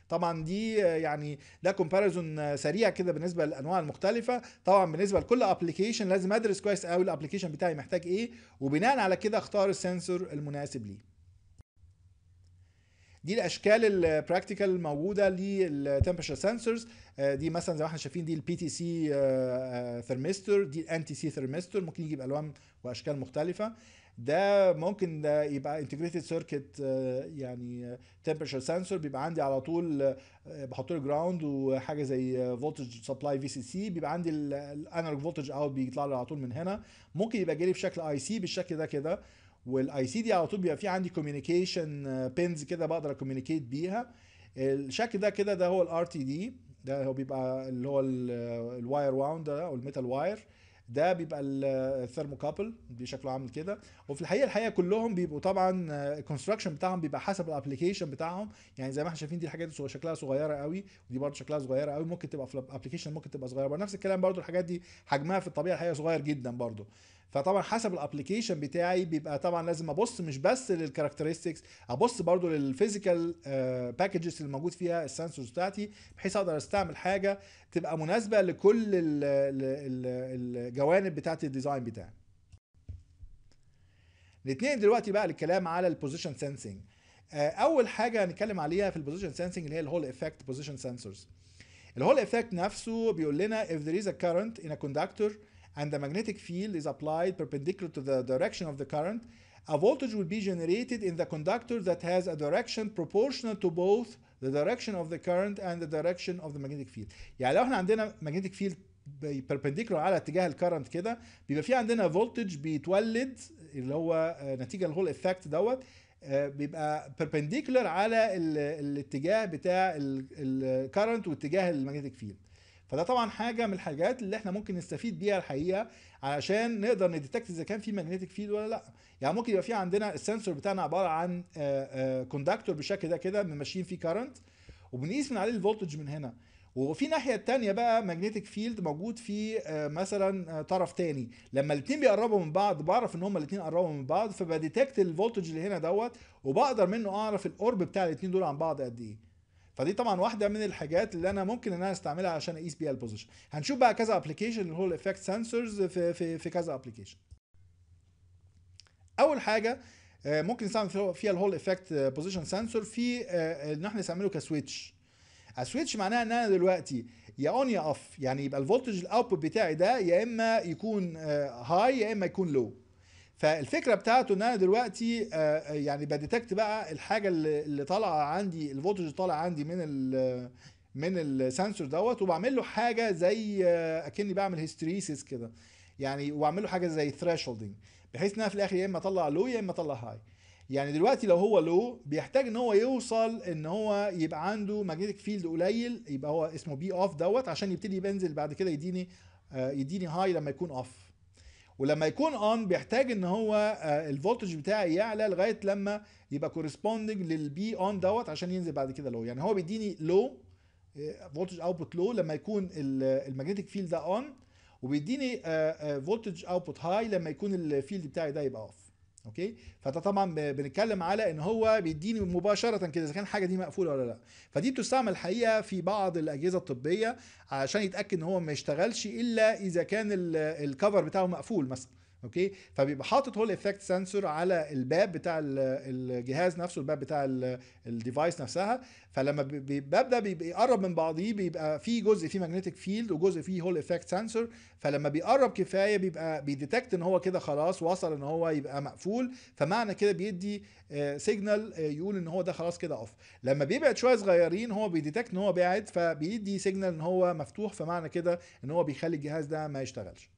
طبعا دي يعني ده كومباريزون سريع كده بالنسبه للانواع المختلفه طبعا بالنسبه لكل ابلكيشن لازم ادرس كويس قوي الابلكيشن بتاعي محتاج ايه وبناء على كده اختار السنسور المناسب ليه دي الاشكال البراكتيكال الموجوده للتمبرشر سنسورز آه، دي مثلا زي ما احنا شايفين دي البي تي سي ثرمستور دي الانتي سي ثرمستور ممكن يجيب الوان واشكال مختلفه ده ممكن ده يبقى انتجريتد آه، سيركت يعني تمبرشر سنسور بيبقى عندي على طول آه، بحط له جراوند وحاجه زي فولتج سبلاي في سي سي بيبقى عندي الانالوج فولتج اوت بيطلع لي على طول من هنا ممكن يبقى جالي في شكل اي سي بالشكل ده كده والاي سي دي على طول بيبقى في عندي كوميونيكيشن بينز آه، كده بقدر اكوميونيكيت بيها الشكل ده كده ده هو الار تي دي ده هو بيبقى اللي هو الواير آه، واوند ده او الميتال واير ده بيبقى الثيرموكابل آه، دي شكله عامل كده وفي الحقيقه الحقيقه كلهم بيبقوا طبعا الكونستراكشن بتاعهم بيبقى حسب الابلكيشن بتاعهم يعني زي ما احنا شايفين دي الحاجات دي شكلها صغيره قوي ودي برده شكلها صغيره قوي ممكن تبقى في الابلكيشن ممكن تبقى صغيره برضه نفس الكلام برده الحاجات دي حجمها في الطبيعه الحقيقه صغير جدا برده فطبعا حسب الابلكيشن بتاعي بيبقى طبعا لازم ابص مش بس للكاركترستكس ابص برضو للفيزيكال آه، باكجز اللي موجود فيها السنسورز بتاعتي بحيث اقدر استعمل حاجه تبقى مناسبه لكل الجوانب بتاعت الديزاين بتاعي نتنقل دلوقتي بقى للكلام على البوزيشن سنسنج آه، اول حاجه هنتكلم عليها في البوزيشن سنسنج اللي هي الهول افكت بوزيشن سنسورز الهول افكت نفسه بيقول لنا if there is a current in a conductor and the magnetic field is applied perpendicular to the direction of the current, a voltage will be generated in the conductor that has a direction proportional to both the direction of the current and the direction of the magnetic field. يعني لو احنا عندنا magnetic field perpendicular على اتجاه الكرنت كده بيبقى في عندنا voltage بيتولد اللي هو نتيجه الهول effect دوت بيبقى perpendicular على الاتجاه بتاع الكرنت واتجاه المagnetic field. فده طبعا حاجه من الحاجات اللي احنا ممكن نستفيد بيها الحقيقه علشان نقدر نديتكت اذا كان في ماجنتيك فيلد ولا لا يعني ممكن يبقى في عندنا السنسور بتاعنا عباره عن كوندكتور آه، آه، بالشكل ده كده ماشيين فيه كارنت وبنقيس من عليه الفولتج من هنا وفي ناحيه تانية بقى ماجنتيك فيلد موجود في آه، مثلا طرف تاني لما الاثنين بيقربوا من بعض بعرف ان هما الاثنين قربوا من بعض فبديتكت الفولتج اللي هنا دوت وبقدر منه اعرف القرب بتاع الاثنين دول عن بعض قد ايه فدي طبعا واحده من الحاجات اللي انا ممكن ان انا استعملها عشان اقيس بيها البوزيشن هنشوف بقى كذا ابلكيشن اللي هو الايفكت سنسورز في في في كذا ابلكيشن اول حاجه آه، ممكن نستعمل فيها الهول افكت بوزيشن سنسور في آه، ان احنا نستعمله كسويتش السويتش آه، معناها ان انا دلوقتي يا اون يا اوف يعني يبقى الفولتج الاوتبوت بتاعي ده يا اما يكون هاي يا اما يكون لو فالفكره بتاعته ان انا دلوقتي آه، آه، يعني بديتكت بقى الحاجه اللي طالعه عندي الفولتج اللي طالع عندي من الـ من السنسور دوت وبعمل له حاجه زي آه، اكني بعمل هيستريسيس كده يعني وبعمل له حاجه زي ثريشولدنج بحيث ان انا في الاخر يا اما اطلع لو يا اما اطلع هاي يعني دلوقتي لو هو لو بيحتاج ان هو يوصل ان هو يبقى عنده ماجنتيك فيلد قليل يبقى هو اسمه بي اوف دوت عشان يبتدي ينزل بعد كده يديني يديني هاي لما يكون اوف ولما يكون اون بيحتاج ان هو آه، الفولتج بتاعي يعلى لغايه لما يبقى كورسبوندنج للبي اون دوت عشان ينزل بعد كده لو يعني هو بيديني لو فولتج اوتبوت لو لما يكون آه، الماجنتيك فيلد ده اون وبيديني فولتج اوتبوت هاي لما يكون الفيلد بتاعي ده يبقى اوف اوكي فده طبعا بنتكلم على ان هو بيديني مباشره كده اذا كان الحاجه دي مقفوله ولا لا فدي بتستعمل الحقيقه في بعض الاجهزه الطبيه عشان يتاكد ان هو ما يشتغلش الا اذا كان الكفر بتاعه مقفول مثلا اوكي فبيبقى حاطط هو الافكت سنسور على الباب بتاع الجهاز نفسه الباب بتاع الديفايس نفسها فلما الباب ده بيقرب من بعضيه بيبقى فيه جزء فيه ماجنتيك فيلد وجزء فيه هول افكت سنسور فلما بيقرب كفايه بيبقى بيديتكت ان هو كده خلاص وصل ان هو يبقى مقفول فمعنى كده بيدي سيجنال آه، آه، يقول ان هو ده خلاص كده اوف لما بيبعد شويه صغيرين هو بيديتكت ان هو بعد فبيدي سيجنال ان هو مفتوح فمعنى كده ان هو بيخلي الجهاز ده ما يشتغلش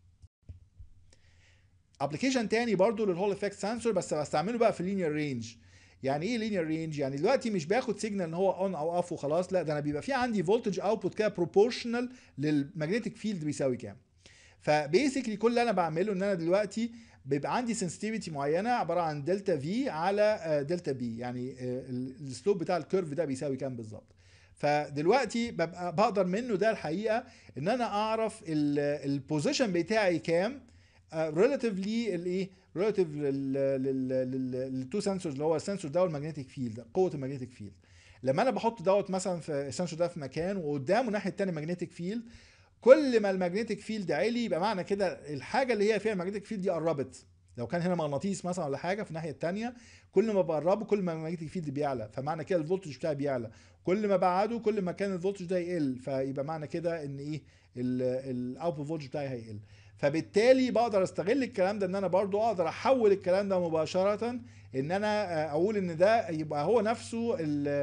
ابلكيشن تاني برضو للهول افكت سنسور بس بستعمله بقى في لينير رينج يعني ايه لينير رينج يعني دلوقتي مش باخد سيجنال ان هو اون او اوف وخلاص لا ده انا بيبقى في عندي فولتج اوتبوت كده بروبورشنال للماجنتيك فيلد بيساوي كام فبيسكلي كل اللي انا بعمله ان انا دلوقتي بيبقى عندي سنسيتيفيتي معينه عباره عن دلتا في على دلتا آه، بي يعني آه، السلوب بتاع الكيرف ده بيساوي كام بالظبط فدلوقتي ببقى بقدر منه ده الحقيقه ان انا اعرف البوزيشن بتاعي كام ريلاتيفلي آه، الايه ريلاتيف للتو سنسورز اللي هو السنسور ده والماجنتيك فيلد قوه الماجنتيك فيلد لما انا بحط دوت مثلا في السنسور ده في مكان وقدامه الناحيه الثانيه ماجنتيك فيلد كل ما الماجنتيك فيلد عالي يبقى معنى كده الحاجه اللي هي فيها الماجنتيك فيلد دي قربت لو كان هنا مغناطيس مثلا ولا حاجه في الناحيه الثانيه كل ما بقربه كل ما الماجنتيك فيلد بيعلى فمعنى كده الفولتج بتاعي بيعلى كل ما بعده كل ما كان الفولتج ده يقل فيبقى معنى كده ان ايه الاوتبوت فولتج بتاعي هيقل فبالتالي بقدر استغل الكلام ده ان انا برضو اقدر احول الكلام ده مباشره ان انا اقول ان ده يبقى هو نفسه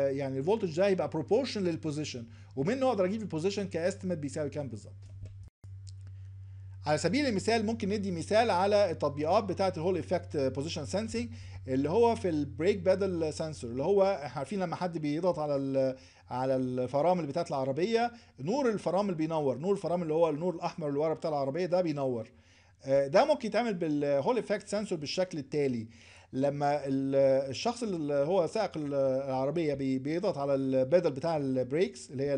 يعني الفولتج ده يبقى بروبورشن للبوزيشن ومنه اقدر اجيب البوزيشن كاستمت بيساوي كام بالظبط على سبيل المثال ممكن ندي مثال على التطبيقات بتاعه الهول افكت بوزيشن سنسنج اللي هو في البريك بادل سنسور اللي هو احنا عارفين لما حد بيضغط على على الفرامل بتاعت العربيه نور الفرامل بينور نور الفرامل اللي هو النور الاحمر اللي ورا بتاع العربيه ده بينور آه، ده ممكن يتعمل بالهول افكت سنسور بالشكل التالي لما الشخص اللي هو سائق العربيه بيضغط على البدل بتاع البريكس اللي هي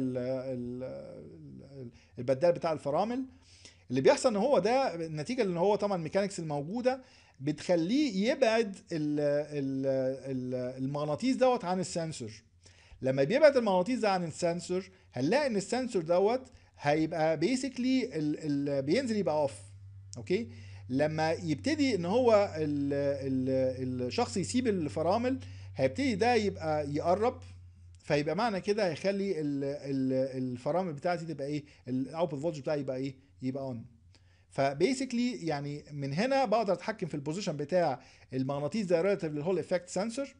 البدال بتاع الفرامل اللي بيحصل ان هو ده نتيجه ان هو طبعا الميكانكس الموجوده بتخليه يبعد المغناطيس دوت عن السنسور لما بيبعد المغناطيس ده عن السنسور هنلاقي ان السنسور دوت هيبقى بيسكلي بينزل يبقى اوف اوكي لما يبتدي ان هو ال ال الشخص يسيب الفرامل هيبتدي ده يبقى يقرب فيبقى معنى كده هيخلي ال ال الفرامل بتاعتي تبقى ايه الاوتبوت فولج بتاعي يبقى ايه يبقى اون فبيسكلي يعني من هنا بقدر اتحكم في البوزيشن بتاع المغناطيس ده ريلاتيف للهول افكت سنسور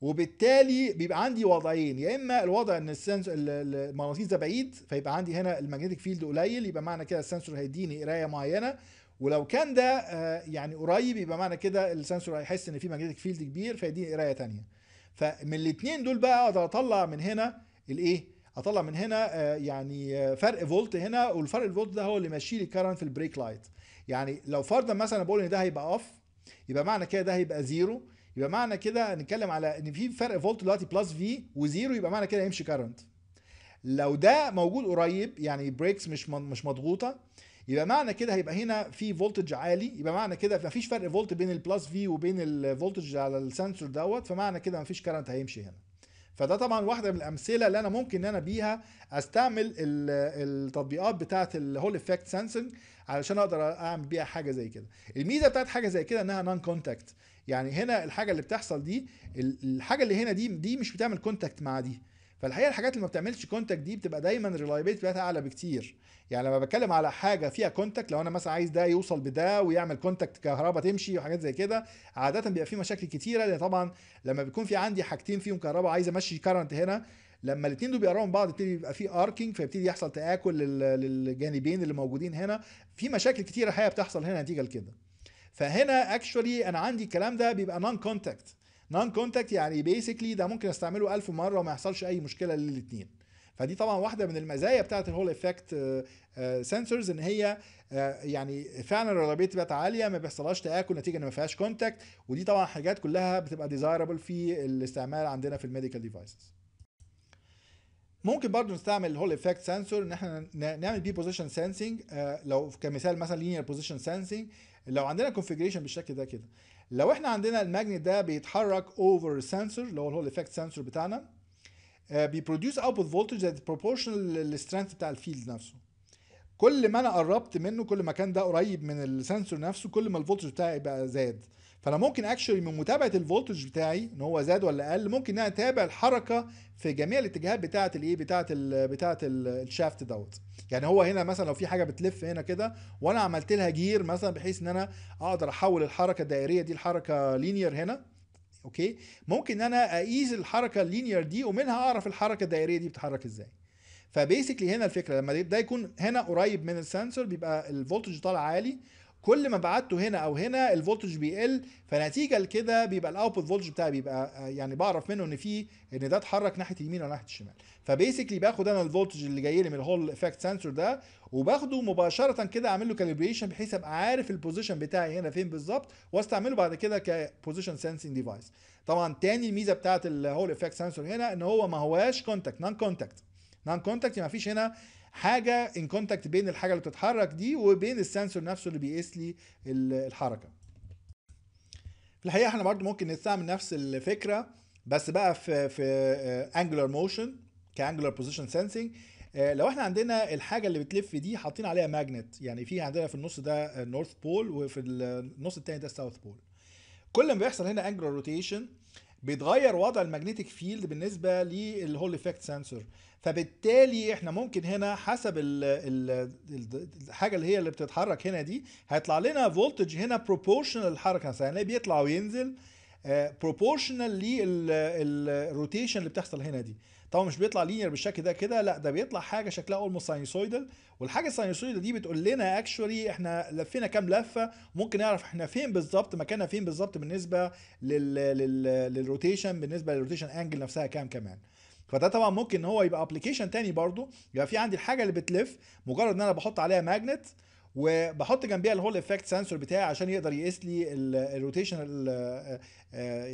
وبالتالي بيبقى عندي وضعين يا اما الوضع ان السنسور المغناطيس ده بعيد فيبقى عندي هنا المagnetic فيلد قليل يبقى معنى كده السنسور هيديني قرايه معينه ولو كان ده آه، يعني قريب يبقى معنى كده السنسور هيحس ان في ماجنتيك فيلد كبير فيديني قرايه ثانيه فمن الاثنين دول بقى اقدر اطلع من هنا الايه اطلع من هنا آه، يعني آه، فرق فولت هنا والفرق الفولت ده هو اللي ماشي لي الكرنت في البريك لايت يعني لو فرضا مثلا بقول ان ده هيبقى اوف يبقى معنى كده ده هيبقى زيرو يبقى معنى كده نتكلم على ان في فرق فولت دلوقتي بلس في وزيرو يبقى معنى كده يمشي كارنت لو ده موجود قريب يعني بريكس مش مش مضغوطه يبقى معنى كده هيبقى هنا في فولتج عالي يبقى معنى كده مفيش فرق فولت بين البلس في وبين الفولتج على السنسور دوت فمعنى كده مفيش كارنت هيمشي هنا فده طبعا واحده من الامثله اللي انا ممكن ان انا بيها استعمل التطبيقات بتاعه الهول افكت سنسنج علشان اقدر اعمل بيها حاجه زي كده الميزه بتاعت حاجه زي كده انها نون كونتاكت يعني هنا الحاجه اللي بتحصل دي الحاجه اللي هنا دي دي مش بتعمل كونتاكت مع دي فالحقيقه الحاجات اللي ما بتعملش كونتاكت دي بتبقى دايما الريلايبيلتي بتاعتها اعلى بكتير يعني لما بتكلم على حاجه فيها كونتاكت لو انا مثلا عايز ده يوصل بده ويعمل كونتاكت كهرباء تمشي وحاجات زي كده عاده بيبقى في مشاكل كتيره لان طبعا لما بيكون في عندي حاجتين فيهم كهرباء عايز امشي كرنت هنا لما الاثنين دول بيقربوا من بعض يبتدي يبقى في اركينج فيبتدي يحصل تاكل للجانبين اللي موجودين هنا في مشاكل كتيره حقيقه بتحصل هنا نتيجه لكده فهنا اكشولي انا عندي الكلام ده بيبقى نون كونتاكت نون كونتاكت يعني بيسكلي ده ممكن استعمله 1000 مره وما يحصلش اي مشكله للاثنين فدي طبعا واحده من المزايا بتاعه الهول افكت سنسورز ان هي آه، يعني فعلا الريلابيلتي بتاعتها عاليه ما بيحصلهاش تاكل نتيجه ان ما فيهاش كونتاكت ودي طبعا حاجات كلها بتبقى ديزايربل في الاستعمال عندنا في الميديكال ديفايسز ممكن برضه نستعمل الهول افكت سنسور ان احنا نعمل بيه بوزيشن سنسنج آه، لو كمثال مثلا لينير بوزيشن سنسنج لو عندنا كونفيجريشن بالشكل ده كده لو احنا عندنا الماجنت ده بيتحرك اوفر سنسور اللي هو الهول افكت سنسور بتاعنا بيبروديوس اوتبوت فولتج ذات بروبورشنال للسترينث بتاع الفيلد نفسه كل ما انا قربت منه كل ما كان ده قريب من السنسور نفسه كل ما الفولتج بتاعي بقى زاد فانا ممكن اكشولي من متابعه الفولتج بتاعي ان هو زاد ولا قل ممكن ان انا اتابع الحركه في جميع الاتجاهات بتاعه الايه بتاعه ال بتاعه الشافت دوت يعني هو هنا مثلا لو في حاجه بتلف هنا كده وانا عملت لها جير مثلا بحيث ان انا اقدر احول الحركه الدائريه دي لحركه لينير هنا اوكي ممكن ان انا اقيس الحركه اللينير دي ومنها اعرف الحركه الدائريه دي بتتحرك ازاي فبيسكلي هنا الفكره لما ده يكون هنا قريب من السنسور بيبقى الفولتج طالع عالي كل ما بعدته هنا او هنا الفولتج بيقل فنتيجه لكده بيبقى الاوتبوت فولتج بتاعي بيبقى آه، يعني بعرف منه ان في ان ده اتحرك ناحيه اليمين ولا ناحيه الشمال فبيسكلي باخد انا الفولتج اللي جاي لي من الهول افكت سنسور ده وباخده مباشره كده اعمل له كاليبريشن بحيث ابقى عارف البوزيشن بتاعي هنا فين بالظبط واستعمله بعد كده كبوزيشن سنسنج ديفايس طبعا تاني الميزه بتاعت الهول افكت سنسور هنا ان هو ما هواش كونتاكت نون كونتاكت نون كونتاكت ما فيش هنا حاجه ان كونتاكت بين الحاجه اللي بتتحرك دي وبين السنسور نفسه اللي بيقيس لي الحركه في الحقيقه احنا برضو ممكن نستعمل نفس الفكره بس بقى في في انجلر موشن كانجلر بوزيشن سنسنج لو احنا عندنا الحاجه اللي بتلف دي حاطين عليها ماجنت يعني في عندنا في النص ده نورث بول وفي النص التاني ده ساوث بول كل ما بيحصل هنا انجلر روتيشن بيتغير وضع المagnetic فيلد بالنسبه للهول افكت سنسور فبالتالي احنا ممكن هنا حسب الـ الـ الحاجه اللي هي اللي بتتحرك هنا دي هيطلع لنا فولتج هنا بروبورشنال للحركه مثلا يعني بيطلع وينزل بروبورشنال آه، للروتيشن اللي بتحصل هنا دي طبعا مش بيطلع لينير بالشكل ده كده لا ده بيطلع حاجه شكلها اولموست ساينسويدال والحاجه الساينسويدال دي بتقول لنا اكشولي احنا لفينا كام لفه ممكن نعرف احنا فين بالظبط مكاننا فين بالظبط بالنسبه لل... لل... للروتيشن بالنسبه للروتيشن انجل نفسها كام كمان فده طبعا ممكن ان هو يبقى ابلكيشن تاني برضو يبقى في عندي الحاجه اللي بتلف مجرد ان انا بحط عليها ماجنت وبحط جنبيها الهول افكت سنسور بتاعي عشان يقدر يقيس لي الروتيشن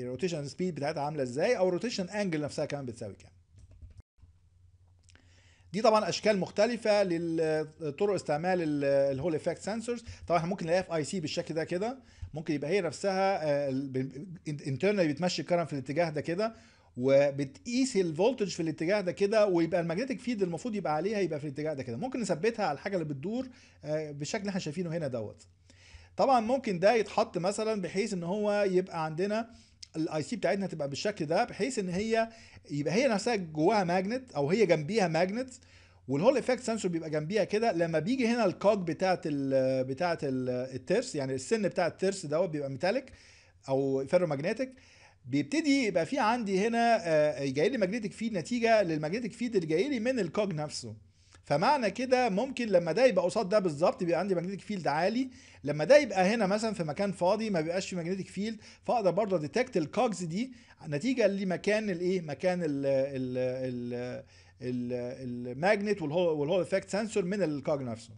الروتيشن سبيد بتاعتها عامله ازاي او الروتيشن انجل نفسها كمان بتساوي كام دي طبعا اشكال مختلفه لطرق استعمال الهول افكت سنسورز طبعا احنا ممكن نلاقيها في اي سي بالشكل ده كده ممكن يبقى هي نفسها انترنالي آه، بتمشي الكرن في الاتجاه ده كده وبتقيس الفولتج في الاتجاه ده كده ويبقى الماجنتيك فيد المفروض يبقى عليها يبقى في الاتجاه ده كده ممكن نثبتها على الحاجه اللي بتدور آه، بالشكل اللي احنا شايفينه هنا دوت طبعا ممكن ده يتحط مثلا بحيث ان هو يبقى عندنا الاي سي بتاعتنا تبقى بالشكل ده بحيث ان هي يبقى هي نفسها جواها ماجنت او هي جنبيها ماجنت والهول افكت سنسور بيبقى جنبيها كده لما بيجي هنا الكوك بتاعت ال بتاعت الترس يعني السن بتاع الترس دوت بيبقى ميتاليك او فيرو ماجنتيك بيبتدي يبقى في عندي هنا آه، جاي لي ماجنتيك فيد نتيجه للماجنتيك فيد اللي جاي لي من الكوج نفسه فمعنى كده ممكن لما ده يبقى قصاد ده بالظبط يبقى عندي ماجنتيك فيلد عالي لما ده يبقى هنا مثلا في مكان فاضي ما بيبقاش في ماجنتيك فيلد فاقدر برضه ديتكت الكوجز دي نتيجه لمكان الايه مكان ال ال ال الماجنت والهول افكت سنسور من الكوج نفسه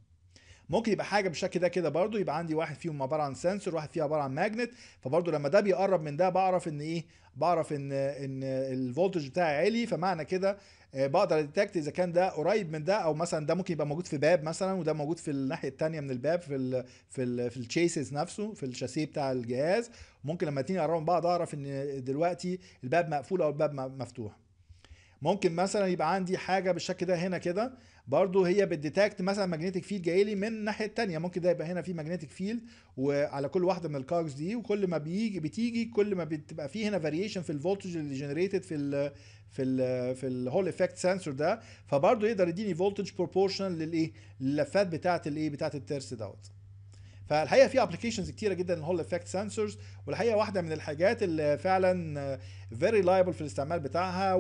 ممكن يبقى حاجه بالشكل ده كده برضو يبقى عندي واحد فيهم عباره عن سنسور واحد فيه عباره عن ماجنت فبرضو لما ده بيقرب من ده بعرف ان ايه بعرف ان ان الفولتج بتاعي عالي فمعنى كده آه، بقدر اديتكت اذا كان ده قريب من ده او مثلا ده ممكن يبقى موجود في باب مثلا وده موجود في الناحيه الثانيه من الباب في الـ في الـ في التشيسز نفسه في الشاسيه بتاع الجهاز ممكن لما اتنين يقربوا من بعض اعرف ان دلوقتي الباب مقفول او الباب مفتوح ممكن مثلا يبقى عندي حاجه بالشكل ده هنا كده برضو هي بتديتكت مثلا ماجنتيك فيلد جاي لي من الناحيه الثانيه ممكن ده يبقى هنا في ماجنتيك فيلد وعلى كل واحده من الكارز دي وكل ما بيجي بتيجي كل ما بتبقى في هنا فاريشن في الفولتج اللي جنريتد في الـ في الـ في الهول افكت سنسور ده فبرضه يقدر يديني فولتج بروبورشنال للايه للفات بتاعه الايه بتاعه الترس دوت فالحقيقه في ابلكيشنز كتيره جدا للهول افكت سنسورز والحقيقه واحده من الحاجات اللي فعلا فيري لايبل في الاستعمال بتاعها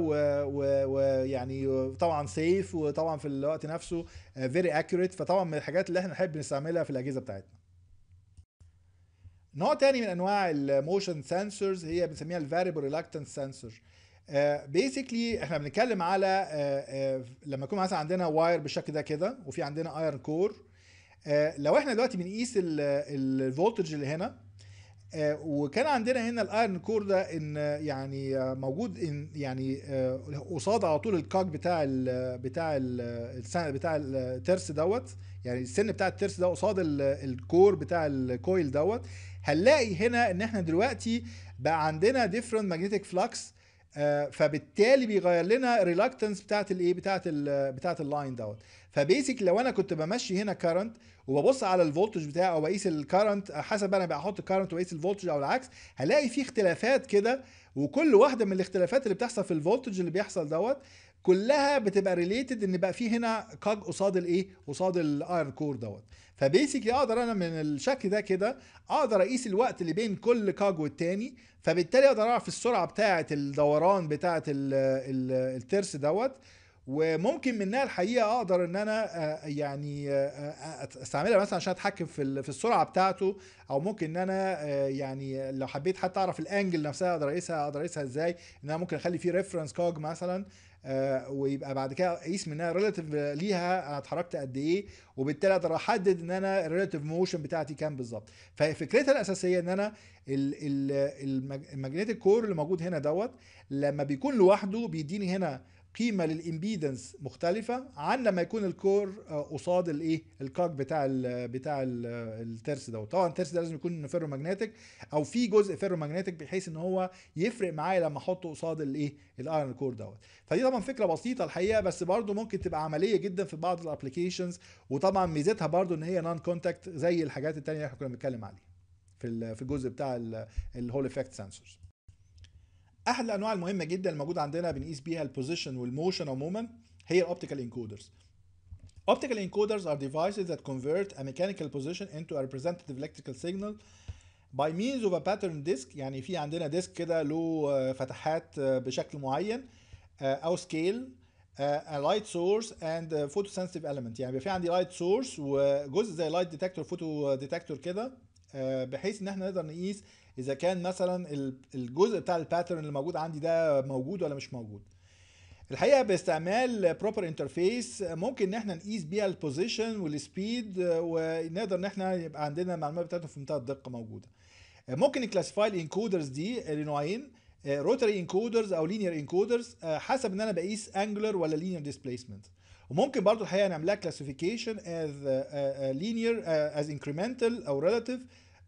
ويعني طبعا سيف وطبعا في الوقت نفسه فيري اكيوريت فطبعا من الحاجات اللي احنا نحب نستعملها في الاجهزه بتاعتنا نوع تاني من انواع الموشن سنسورز هي بنسميها الفاريبل ريلاكتنس سنسور بيسكلي احنا بنتكلم على آه، آه، لما يكون مثلا عندنا واير بالشكل ده كده وفي عندنا ايرن كور آه، لو احنا دلوقتي بنقيس الفولتج اللي هنا آه، وكان عندنا هنا الايرن كور ده ان يعني موجود ان يعني آه، قصاد على طول الكاك بتاع الـ بتاع الـ بتاع الترس دوت يعني السن بتاع الترس ده قصاد الكور بتاع الكويل دوت هنلاقي هنا ان احنا دلوقتي بقى عندنا ديفرنت ماجنتيك فلكس فبالتالي بيغير لنا الريلاكتنس بتاعت الايه بتاعت الـ بتاعت اللاين دوت فبيسك لو انا كنت بمشي هنا كارنت وببص على الفولتج بتاعه او بقيس الكارنت حسب انا بحط الكارنت وبقيس الفولتج او العكس هلاقي في اختلافات كده وكل واحده من الاختلافات اللي بتحصل في الفولتج اللي بيحصل دوت كلها بتبقى ريليتد ان بقى في هنا كاج قصاد الايه قصاد الايرن كور دوت فبيسكلي اقدر انا من الشكل ده كده اقدر اقيس الوقت اللي بين كل كاج والتاني فبالتالي اقدر اعرف السرعه بتاعه الدوران بتاعه الترس دوت وممكن منها الحقيقه اقدر ان انا آه، يعني آه، آه، استعملها مثلا عشان اتحكم في في السرعه بتاعته او ممكن ان انا يعني لو حبيت حتى اعرف الانجل نفسها اقدر اقيسها اقدر اقيسها ازاي ان انا ممكن اخلي فيه ريفرنس كوج مثلا ويبقى بعد كده اقيس منها ريلاتيف ليها انا اتحركت قد ايه وبالتالي اقدر احدد ان انا الريلاتيف موشن بتاعتي كام بالظبط ففكرتها الاساسيه ان انا الماجنتيك كور اللي موجود هنا دوت لما بيكون لوحده بيديني هنا قيمه للامبيدنس مختلفه عن لما يكون الكور آه، قصاد الايه الكاك بتاع الـ بتاع الترس ده طبعا الترس ده لازم يكون فيرو ماجنتيك او في جزء فيرو ماجنتيك بحيث ان هو يفرق معايا لما احطه قصاد الايه الايرون كور دوت فدي طبعا فكره بسيطه الحقيقه بس برده ممكن تبقى عمليه جدا في بعض الابلكيشنز وطبعا ميزتها برده ان هي نون كونتاكت زي الحاجات الثانيه اللي احنا كنا بنتكلم عليها في في الجزء بتاع الهول افكت سنسورز احد الانواع المهمه جدا الموجوده عندنا بنقيس بيها البوزيشن والموشن عموما هي الاوبتيكال انكودرز Optical encoders are devices that convert a mechanical position into a representative electrical signal by means of a pattern ديسك يعني في عندنا ديسك كده له فتحات بشكل معين او سكيل a light source and a photosensitive element يعني بيبقى في عندي light source وجزء زي light detector photo detector كده بحيث ان احنا نقدر نقيس اذا كان مثلا الجزء بتاع الباترن اللي موجود عندي ده موجود ولا مش موجود الحقيقه باستعمال بروبر انترفيس ممكن ان احنا نقيس بيها البوزيشن والسبيد ونقدر ان احنا يبقى عندنا المعلومات بتاعته في منتهى الدقه موجوده ممكن نكلاسيفاي الانكودرز دي لنوعين روتري انكودرز او لينير انكودرز حسب ان انا بقيس انجلر ولا لينير ديسبيسمنت وممكن برضو الحقيقه نعملها كلاسيفيكيشن از لينير از انكريمنتال او ريلاتيف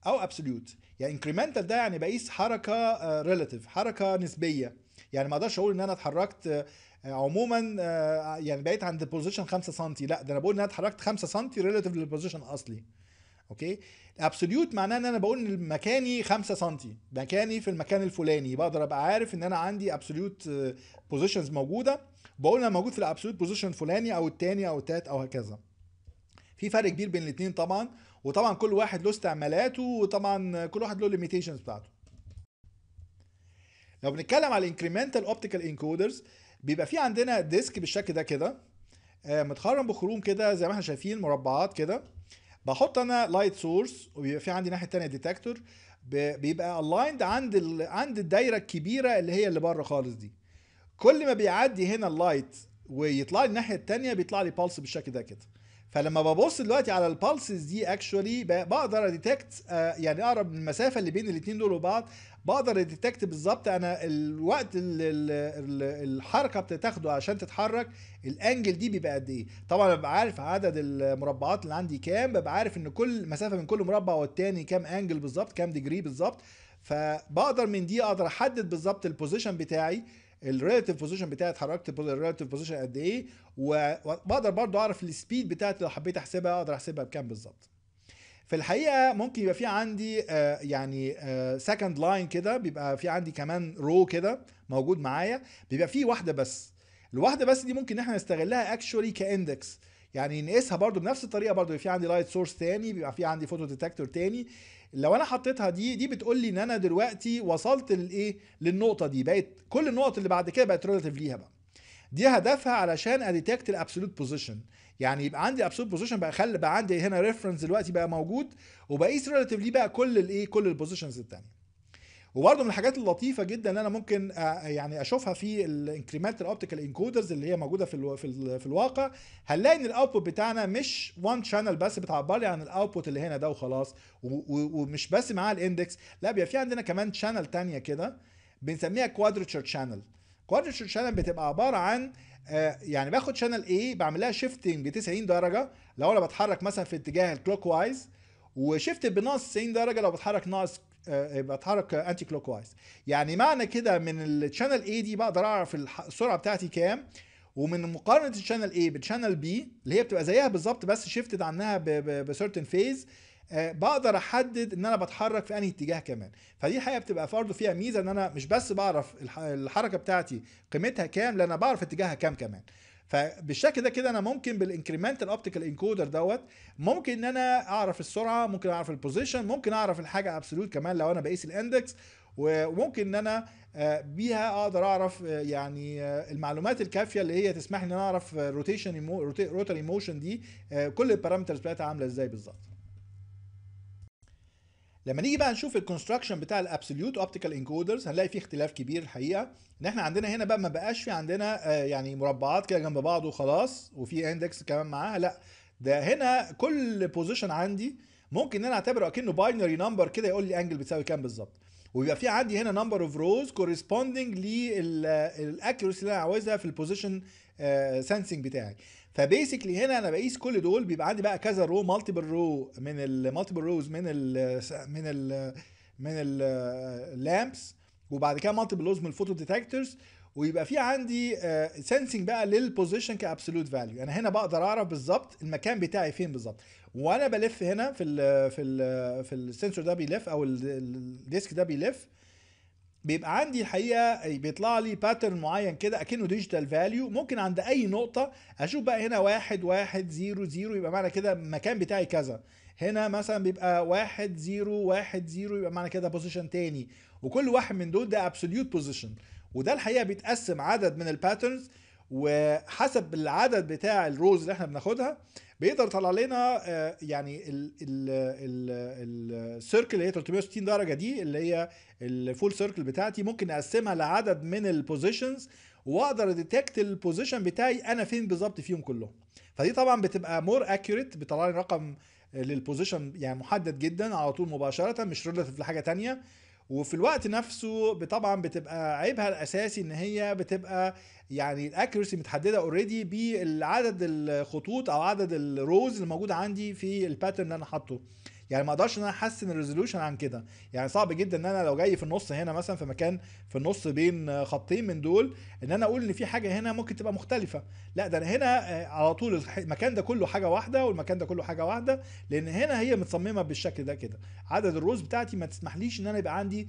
او ابسوليوت يعني انكريمنتال ده يعني بقيس حركه ريلاتيف آه، حركه نسبيه يعني ما اقدرش اقول ان انا اتحركت آه، عموما آه، يعني بقيت عند بوزيشن 5 سم لا ده انا بقول ان انا اتحركت 5 سم ريلاتيف للبوزيشن الاصلي اوكي ابسوليوت معناه ان انا بقول ان مكاني 5 سم مكاني في المكان الفلاني بقدر ابقى عارف ان انا عندي ابسوليوت بوزيشنز موجوده بقول انا موجود في الابسوليوت بوزيشن الفلاني او الثاني او الثالث او هكذا في فرق كبير بين الاثنين طبعا وطبعا كل واحد له استعمالاته وطبعا كل واحد له ليميتيشنز بتاعته لو بنتكلم على الانكريمنتال اوبتيكال انكودرز بيبقى في عندنا ديسك بالشكل ده كده آه، متخرم بخروم كده زي ما احنا شايفين مربعات كده بحط انا لايت سورس وبيبقى في عندي الناحيه الثانيه ديتكتور بيبقى الايند عند ال... عند الدايره الكبيره اللي هي اللي بره خالص دي كل ما بيعدي هنا اللايت ويطلع لي الناحيه الثانيه بيطلع لي بالس بالشكل ده كده فلما ببص دلوقتي على البالسز دي اكشولي بقدر اديتكت آه، يعني اقرب المسافه اللي بين الاثنين دول وبعض بقدر اديتكت بالظبط انا الوقت اللي الحركه بتاخده عشان تتحرك الانجل دي بيبقى قد ايه طبعا ببقى عارف عدد المربعات اللي عندي كام ببقى عارف ان كل مسافه من كل مربع والتاني كام انجل بالظبط كام ديجري بالظبط فبقدر من دي اقدر احدد بالظبط البوزيشن بتاعي الريلاتيف بوزيشن بتاعي اتحركت الريلاتيف بوزيشن قد ايه وبقدر برضو اعرف السبيد بتاعتي لو حبيت احسبها اقدر احسبها بكام بالظبط في الحقيقه ممكن يبقى في عندي آه، يعني سكند آه، لاين كده بيبقى في عندي كمان رو كده موجود معايا بيبقى في واحده بس الواحده بس دي ممكن احنا نستغلها اكشولي كاندكس يعني نقيسها برضو بنفس الطريقه برضو في عندي لايت سورس تاني بيبقى في عندي فوتو ديتكتور تاني لو انا حطيتها دي دي بتقول لي ان انا دلوقتي وصلت للايه للنقطه دي بقت كل النقط اللي بعد كده بقت ريليتيف ليها بقى دي هدفها علشان اديتكت الابسولوت بوزيشن يعني يبقى عندي ابسولوت بوزيشن بقى خلي بقى عندي هنا ريفرنس دلوقتي بقى موجود وبقيس ليه بقى كل الايه كل البوزيشنز الثانيه وبرده من الحاجات اللطيفه جدا اللي انا ممكن يعني اشوفها في الانكريمنتال اوبتيكال انكودرز اللي هي موجوده في في, في الواقع هنلاقي ان الاوتبوت بتاعنا مش وان شانل بس بتعبر لي عن الاوتبوت اللي هنا ده وخلاص ومش بس معاه الاندكس لا بيبقى في عندنا كمان شانل تانية كده بنسميها كوادرتشر شانل كوادرتشر شانل بتبقى عباره عن آه، يعني باخد شانل A بعمل لها شيفتنج 90 درجه لو انا بتحرك مثلا في اتجاه الكلوك وايز وشيفت بناقص 90 درجه لو بتحرك ناقص آه، يبقى اتحرك انتي كلوك وايز يعني معنى كده من الشانل اي دي بقدر اعرف السرعه بتاعتي كام ومن مقارنه الشانل اي بالشانل بي اللي هي بتبقى زيها بالظبط بس شيفتد عنها بسيرتن فيز آه، بقدر احدد ان انا بتحرك في انهي اتجاه كمان فدي الحقيقه بتبقى برضه فيها ميزه ان انا مش بس بعرف الحركه بتاعتي قيمتها كام لان انا بعرف اتجاهها كام كمان فبالشكل ده كده انا ممكن بالانكريمنتال اوبتيكال انكودر دوت ممكن ان انا اعرف السرعه ممكن اعرف البوزيشن ممكن اعرف الحاجه ابسولوت كمان لو انا بقيس الاندكس وممكن ان انا آه، بيها اقدر اعرف آه، يعني آه، المعلومات الكافيه اللي هي تسمح لي ان انا اعرف روتيشن روتري موشن دي كل البارامترز بتاعتها عامله ازاي بالظبط لما نيجي بقى نشوف الكونستراكشن بتاع الابسوليوت اوبتيكال انكودرز هنلاقي فيه اختلاف كبير الحقيقه ان احنا عندنا هنا بقى ما بقاش في عندنا آه، يعني مربعات كده جنب بعض وخلاص وفي اندكس كمان معاها لا ده هنا كل بوزيشن عندي ممكن ان انا اعتبره اكنه باينري نمبر كده يقول لي انجل بتساوي كام بالظبط ويبقى في عندي هنا نمبر اوف روز كورسبوندنج للاكيورسي اللي انا عاوزها في البوزيشن سنسنج آه، بتاعي فبيسكلي هنا انا بقيس كل دول بيبقى عندي بقى كذا رو مالتيبل رو من المالتيبل روز من الـ من الـ من اللامبس وبعد كده مالتيبل روز من الفوتو ديتكتورز ويبقى في عندي سنسنج آه، بقى للبوزيشن كابسولوت فاليو انا هنا بقدر اعرف بالظبط المكان بتاعي فين بالظبط وانا بلف هنا في الـ في الـ في السنسور ده بيلف او الديسك ده بيلف بيبقى عندي الحقيقه يعني بيطلع لي باترن معين كده اكنه ديجيتال فاليو ممكن عند اي نقطه اشوف بقى هنا واحد واحد زيرو زيرو يبقى معنى كده المكان بتاعي كذا هنا مثلا بيبقى واحد زيرو واحد زيرو يبقى معنى كده بوزيشن تاني وكل واحد من دول ده ابسوليوت بوزيشن وده الحقيقه بيتقسم عدد من الباترنز وحسب العدد بتاع الروز اللي احنا بناخدها بيقدر يطلع لنا آه، يعني السيركل اللي هي 360 درجه دي اللي هي الفول سيركل بتاعتي ممكن اقسمها لعدد من البوزيشنز واقدر اديتكت البوزيشن بتاعي انا فين بالظبط فيهم كلهم فدي طبعا بتبقى مور اكيوريت بيطلع لي رقم للبوزيشن يعني محدد جدا على طول مباشره مش ريلاتيف لحاجه تانية وفي الوقت نفسه طبعا بتبقى عيبها الاساسي ان هي بتبقى يعني الاكيرسي متحدده اوريدي بالعدد الخطوط او عدد الروز اللي موجود عندي في الباترن اللي انا حاطه يعني ما اقدرش ان انا احسن الريزولوشن عن كده يعني صعب جدا ان انا لو جاي في النص هنا مثلا في مكان في النص بين خطين من دول ان انا اقول ان في حاجه هنا ممكن تبقى مختلفه لا ده انا هنا آه، على طول المكان ده كله حاجه واحده والمكان ده كله حاجه واحده لان هنا هي متصممه بالشكل ده كده عدد الروز بتاعتي ما تسمحليش ان انا يبقى عندي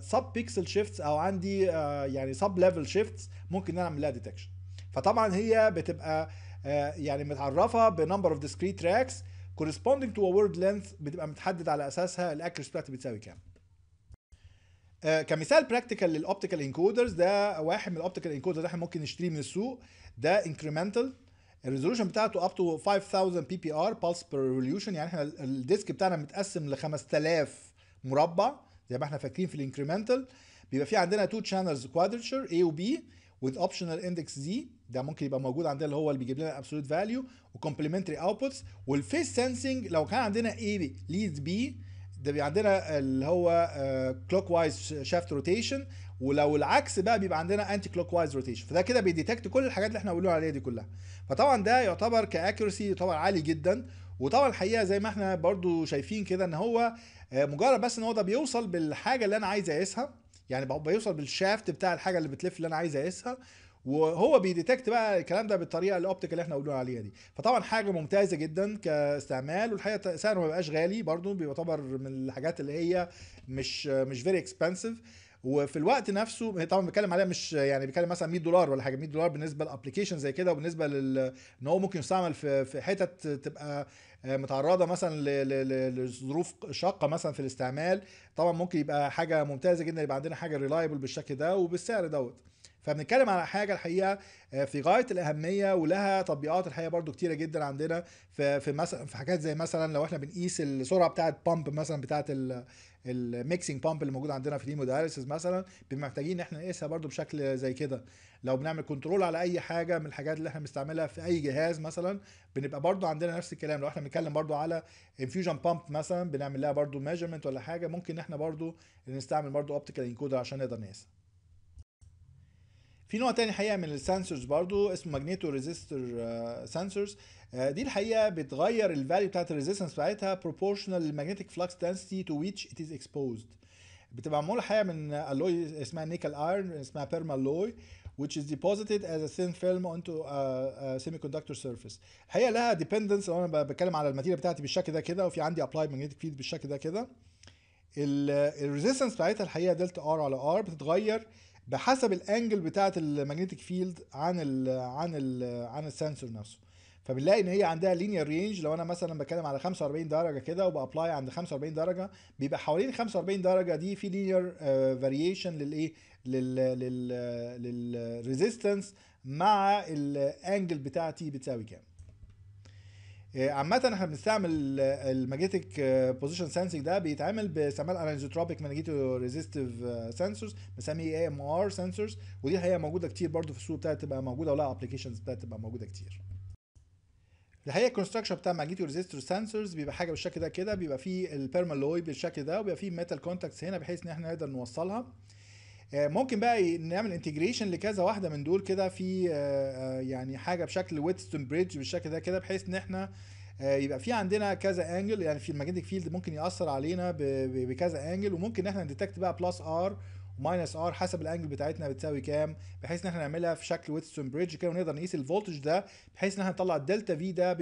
سب بيكسل شيفتس او عندي آه، يعني سب ليفل شيفتس ممكن ان انا اعمل لها ديتكشن فطبعا هي بتبقى آه، يعني متعرفه بنمبر اوف ديسكريت تراكس corresponding to a word length بتبقى متحدد على اساسها الاكيرسي بتاعتي بتساوي كام آه كمثال براكتيكال للاوبتيكال انكودرز ده واحد من الاوبتيكال انكودرز اللي احنا ممكن نشتريه من السوق ده انكريمنتال الريزولوشن بتاعته اب تو 5000 بي بي ار pulse per revolution يعني احنا الديسك بتاعنا متقسم ل 5000 مربع زي ما احنا فاكرين في الانكريمنتال بيبقى في عندنا تو شانلز كوادرتشر A و B with optional index Z ده ممكن يبقى موجود عندنا اللي هو اللي بيجيب لنا الابسولوت فاليو وكومبلمنتري اوتبوتس والفيس سنسنج لو كان عندنا اي ليد بي ده بيبقى عندنا اللي هو كلوك وايز شافت روتيشن ولو العكس بقى بيبقى عندنا انتي كلوك وايز روتيشن فده كده بيديتكت كل الحاجات اللي احنا بنقول عليها دي كلها فطبعا ده يعتبر كاكيورسي يعتبر عالي جدا وطبعا الحقيقه زي ما احنا برضو شايفين كده ان هو آه، مجرد بس ان هو ده بيوصل بالحاجه اللي انا عايز اقيسها يعني بيوصل بالشافت بتاع الحاجه اللي بتلف اللي انا عايز اقيسها وهو بيديتكت بقى الكلام ده بالطريقه الاوبتيك اللي احنا قلنا عليها دي فطبعا حاجه ممتازه جدا كاستعمال والحقيقه سعره ما بيبقاش غالي برده بيعتبر من الحاجات اللي هي مش مش فيري اكسبنسيف وفي الوقت نفسه طبعا بيتكلم عليها مش يعني بيتكلم مثلا 100 دولار ولا حاجه 100 دولار بالنسبه لابلكيشن زي كده وبالنسبه لل ان هو ممكن يستعمل في في حتت تبقى آه، متعرضه مثلا لظروف شاقه مثلا في الاستعمال طبعا ممكن يبقى حاجه ممتازه جدا يبقى عندنا حاجه ريلايبل بالشكل ده وبالسعر دوت فبنتكلم على حاجه الحقيقه آه، في غايه الاهميه ولها تطبيقات الحقيقه برضو كتيره جدا عندنا في في مثلا في حاجات زي مثلا لو احنا بنقيس السرعه بتاعه بامب مثلا بتاعه الميكسنج بامب اللي موجود عندنا في داليسز مثلا بمحتاجين محتاجين ان احنا نقيسها برضو بشكل زي كده لو بنعمل كنترول على اي حاجه من الحاجات اللي احنا بنستعملها في اي جهاز مثلا بنبقى برضو عندنا نفس الكلام لو احنا بنتكلم برضو على انفيوجن بامب مثلا بنعمل لها برضو ميجرمنت ولا حاجه ممكن احنا برضو نستعمل برضو اوبتيكال انكودر عشان نقدر نقيسها في نوع تاني حقيقه من السنسورز برضو اسمه ماجنيتو ريزيستر سنسورز دي الحقيقه بتغير الفاليو بتاعت الريزيستنس بتاعتها بروبورشنال للماجنتيك فلكس density تو ويتش ات از اكسبوزد بتبقى معموله حقيقه من الوي اسمها نيكل ايرون اسمها بيرما لوي which is deposited as a thin film onto a, a semiconductor surface. الحقيقه لها ديبندنس لو انا بتكلم على الماتيريال بتاعتي بالشكل ده كده وفي عندي ابلايد ماجنتيك فيلد بالشكل ده كده الريزيستنس بتاعتها الحقيقه دلتا ار على ار بتتغير بحسب الانجل بتاعه الماجنتيك فيلد عن ال عن ال عن السنسور نفسه فبنلاقي ان هي عندها لينير رينج لو انا مثلا بتكلم على 45 درجه كده وبابلاي عند 45 درجه بيبقى حوالين 45 درجه دي في لينير فاريشن للايه لل لل للريزيستنس مع الانجل بتاعتي بتساوي كام آه، عامة احنا بنستعمل الماجنتيك بوزيشن آه، سنسنج ده بيتعمل باستعمال انايزوتروبيك ماجنيتو ريزيستيف سنسورز بنسميه اي ام ار سنسورز ودي الحقيقه موجوده كتير برضو في السوق بتاعت تبقى موجوده ولها ابلكيشنز بتاعت تبقى موجوده كتير. الحقيقه الكونستراكشن بتاع ماجنيتو ريزيستور سنسورز بيبقى حاجه بالشكل ده كده بيبقى فيه البيرمالوي بالشكل ده وبيبقى فيه ميتال كونتاكتس هنا بحيث ان احنا نقدر نوصلها. آه، ممكن بقى نعمل انتجريشن لكذا واحده من دول كده في آه، آه، يعني حاجه بشكل ويتستون بريدج بالشكل ده كده بحيث ان احنا يبقى في عندنا كذا انجل يعني في الماجنتيك فيلد ممكن ياثر علينا بكذا انجل وممكن ان احنا نديتكت بقى بلس ار وماينس ار حسب الانجل بتاعتنا بتساوي كام بحيث ان احنا نعملها في شكل ويتستون بريدج كده ونقدر نقيس الفولتج ده بحيث ان احنا نطلع الدلتا في ده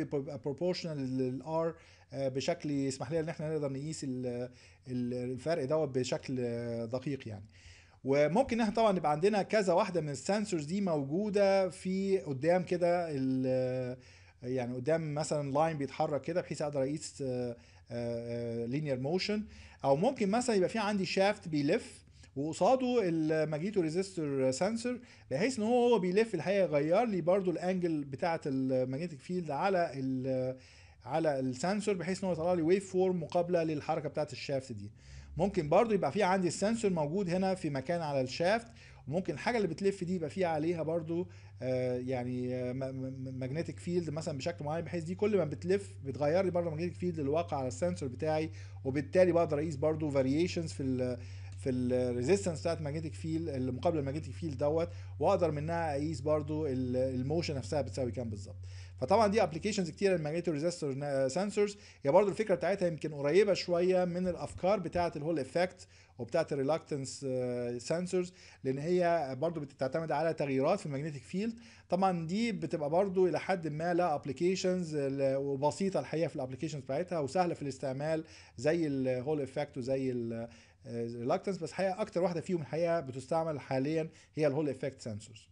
بروبورشنال للار بشكل يسمح لنا ان احنا نقدر نقيس الفرق دوت بشكل دقيق يعني وممكن احنا طبعا يبقى عندنا كذا واحده من السنسورز دي موجوده في قدام كده يعني قدام مثلا لاين بيتحرك كده بحيث اقدر اقيس لينير آه، موشن آه، او ممكن مثلا يبقى في عندي شافت بيلف وقصاده الماجنيتو ريزيستور سنسور بحيث ان هو هو بيلف الحقيقه يغير لي برضو الانجل بتاعه الماجنتيك فيلد على على السنسور بحيث ان هو يطلع لي ويف فورم مقابله للحركه بتاعه الشافت دي ممكن برضو يبقى في عندي السنسور موجود هنا في مكان على الشافت وممكن الحاجه اللي بتلف دي يبقى في عليها برضو آه، يعني آه، ماجنتيك فيلد مثلا بشكل معين بحيث دي كل ما بتلف بتغير لي برضه ماجنتيك فيلد الواقع على السنسور بتاعي وبالتالي بقدر اقيس برضو فاريشنز في الـ في الريزيستنس بتاعت ماجنتيك فيلد اللي للماجنتيك فيلد دوت واقدر منها اقيس برضو الموشن نفسها بتساوي كام بالظبط فطبعا دي ابلكيشنز كتيره للماجنتيك ريزيستور سنسورز هي برضو الفكره بتاعتها يمكن قريبه شويه من الافكار بتاعه الهول افكت وبتاعه الريلاكتنس آه، سنسورز لان هي برضو بتعتمد على تغييرات في الماجنتيك فيلد طبعا دي بتبقى برضو الى حد ما لها ابلكيشنز وبسيطه الحقيقه في الابلكيشنز بتاعتها وسهله في الاستعمال زي الهول افكت وزي الريلاكتنس آه، بس الحقيقه اكتر واحده فيهم الحقيقه بتستعمل حاليا هي الهول افكت سنسورز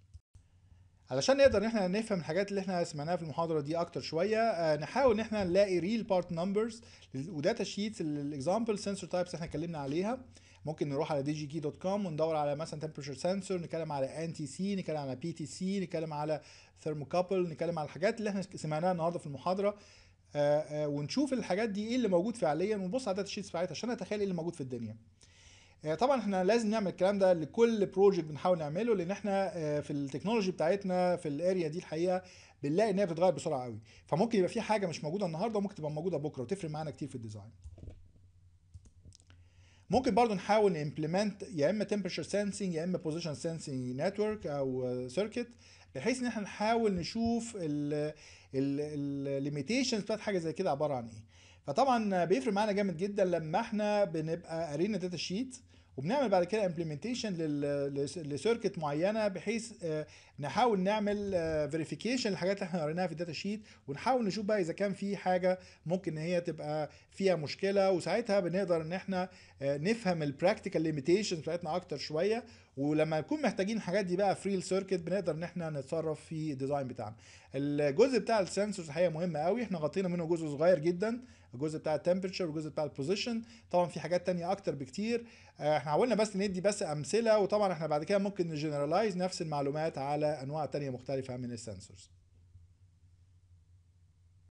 علشان نقدر ان احنا نفهم الحاجات اللي احنا سمعناها في المحاضره دي اكتر شويه آه نحاول ان احنا نلاقي ريل بارت نمبرز وداتا شيتس الاكزامبل سنسور تايبس احنا اتكلمنا عليها ممكن نروح على دي جي دوت كوم وندور على مثلا تمبرشر سنسور نتكلم على ان تي سي نتكلم على بي تي سي نتكلم على ثيرموكابل نتكلم على الحاجات اللي احنا سمعناها النهارده في المحاضره آه، آه، ونشوف الحاجات دي ايه اللي موجود فعليا ونبص على الداتا شيتس بتاعتها عشان نتخيل ايه اللي موجود في الدنيا آه، طبعا احنا لازم نعمل الكلام ده لكل بروجكت بنحاول نعمله لان احنا آه، في التكنولوجي بتاعتنا في الاريا دي الحقيقه بنلاقي ان هي بتتغير بسرعه قوي فممكن يبقى في حاجه مش موجوده النهارده وممكن تبقى موجوده بكره وتفرق معانا كتير في الديزاين ممكن برضو نحاول نمبلمنت يا اما تمبرشر سنسنج يا اما بوزيشن سنسنج نتورك او سيركت بحيث ان احنا نحاول نشوف الليميتيشنز بتاعت حاجه زي كده عباره عن ايه فطبعا بيفرق معانا جامد جدا لما احنا بنبقى قارينا داتا شيت وبنعمل بعد كده امبلمنتيشن لسيركت معينه بحيث آه، نحاول نعمل فيريفيكيشن آه, للحاجات اللي احنا قريناها في الداتا شيت ونحاول نشوف بقى اذا كان في حاجه ممكن ان هي تبقى فيها مشكله وساعتها بنقدر ان احنا آه, نفهم البراكتيكال ليميتيشنز بتاعتنا اكتر شويه ولما نكون محتاجين الحاجات دي بقى فري سيركت بنقدر ان احنا نتصرف في الديزاين بتاعنا الجزء بتاع السنسورز الحقيقه مهم قوي احنا غطينا منه جزء صغير جدا الجزء بتاع التمبرتشر والجزء بتاع البوزيشن طبعا في حاجات تانية اكتر بكتير آه، احنا حاولنا بس ندي بس امثله وطبعا احنا بعد كده ممكن نجنرالايز نفس المعلومات على انواع تانية مختلفه من السنسورز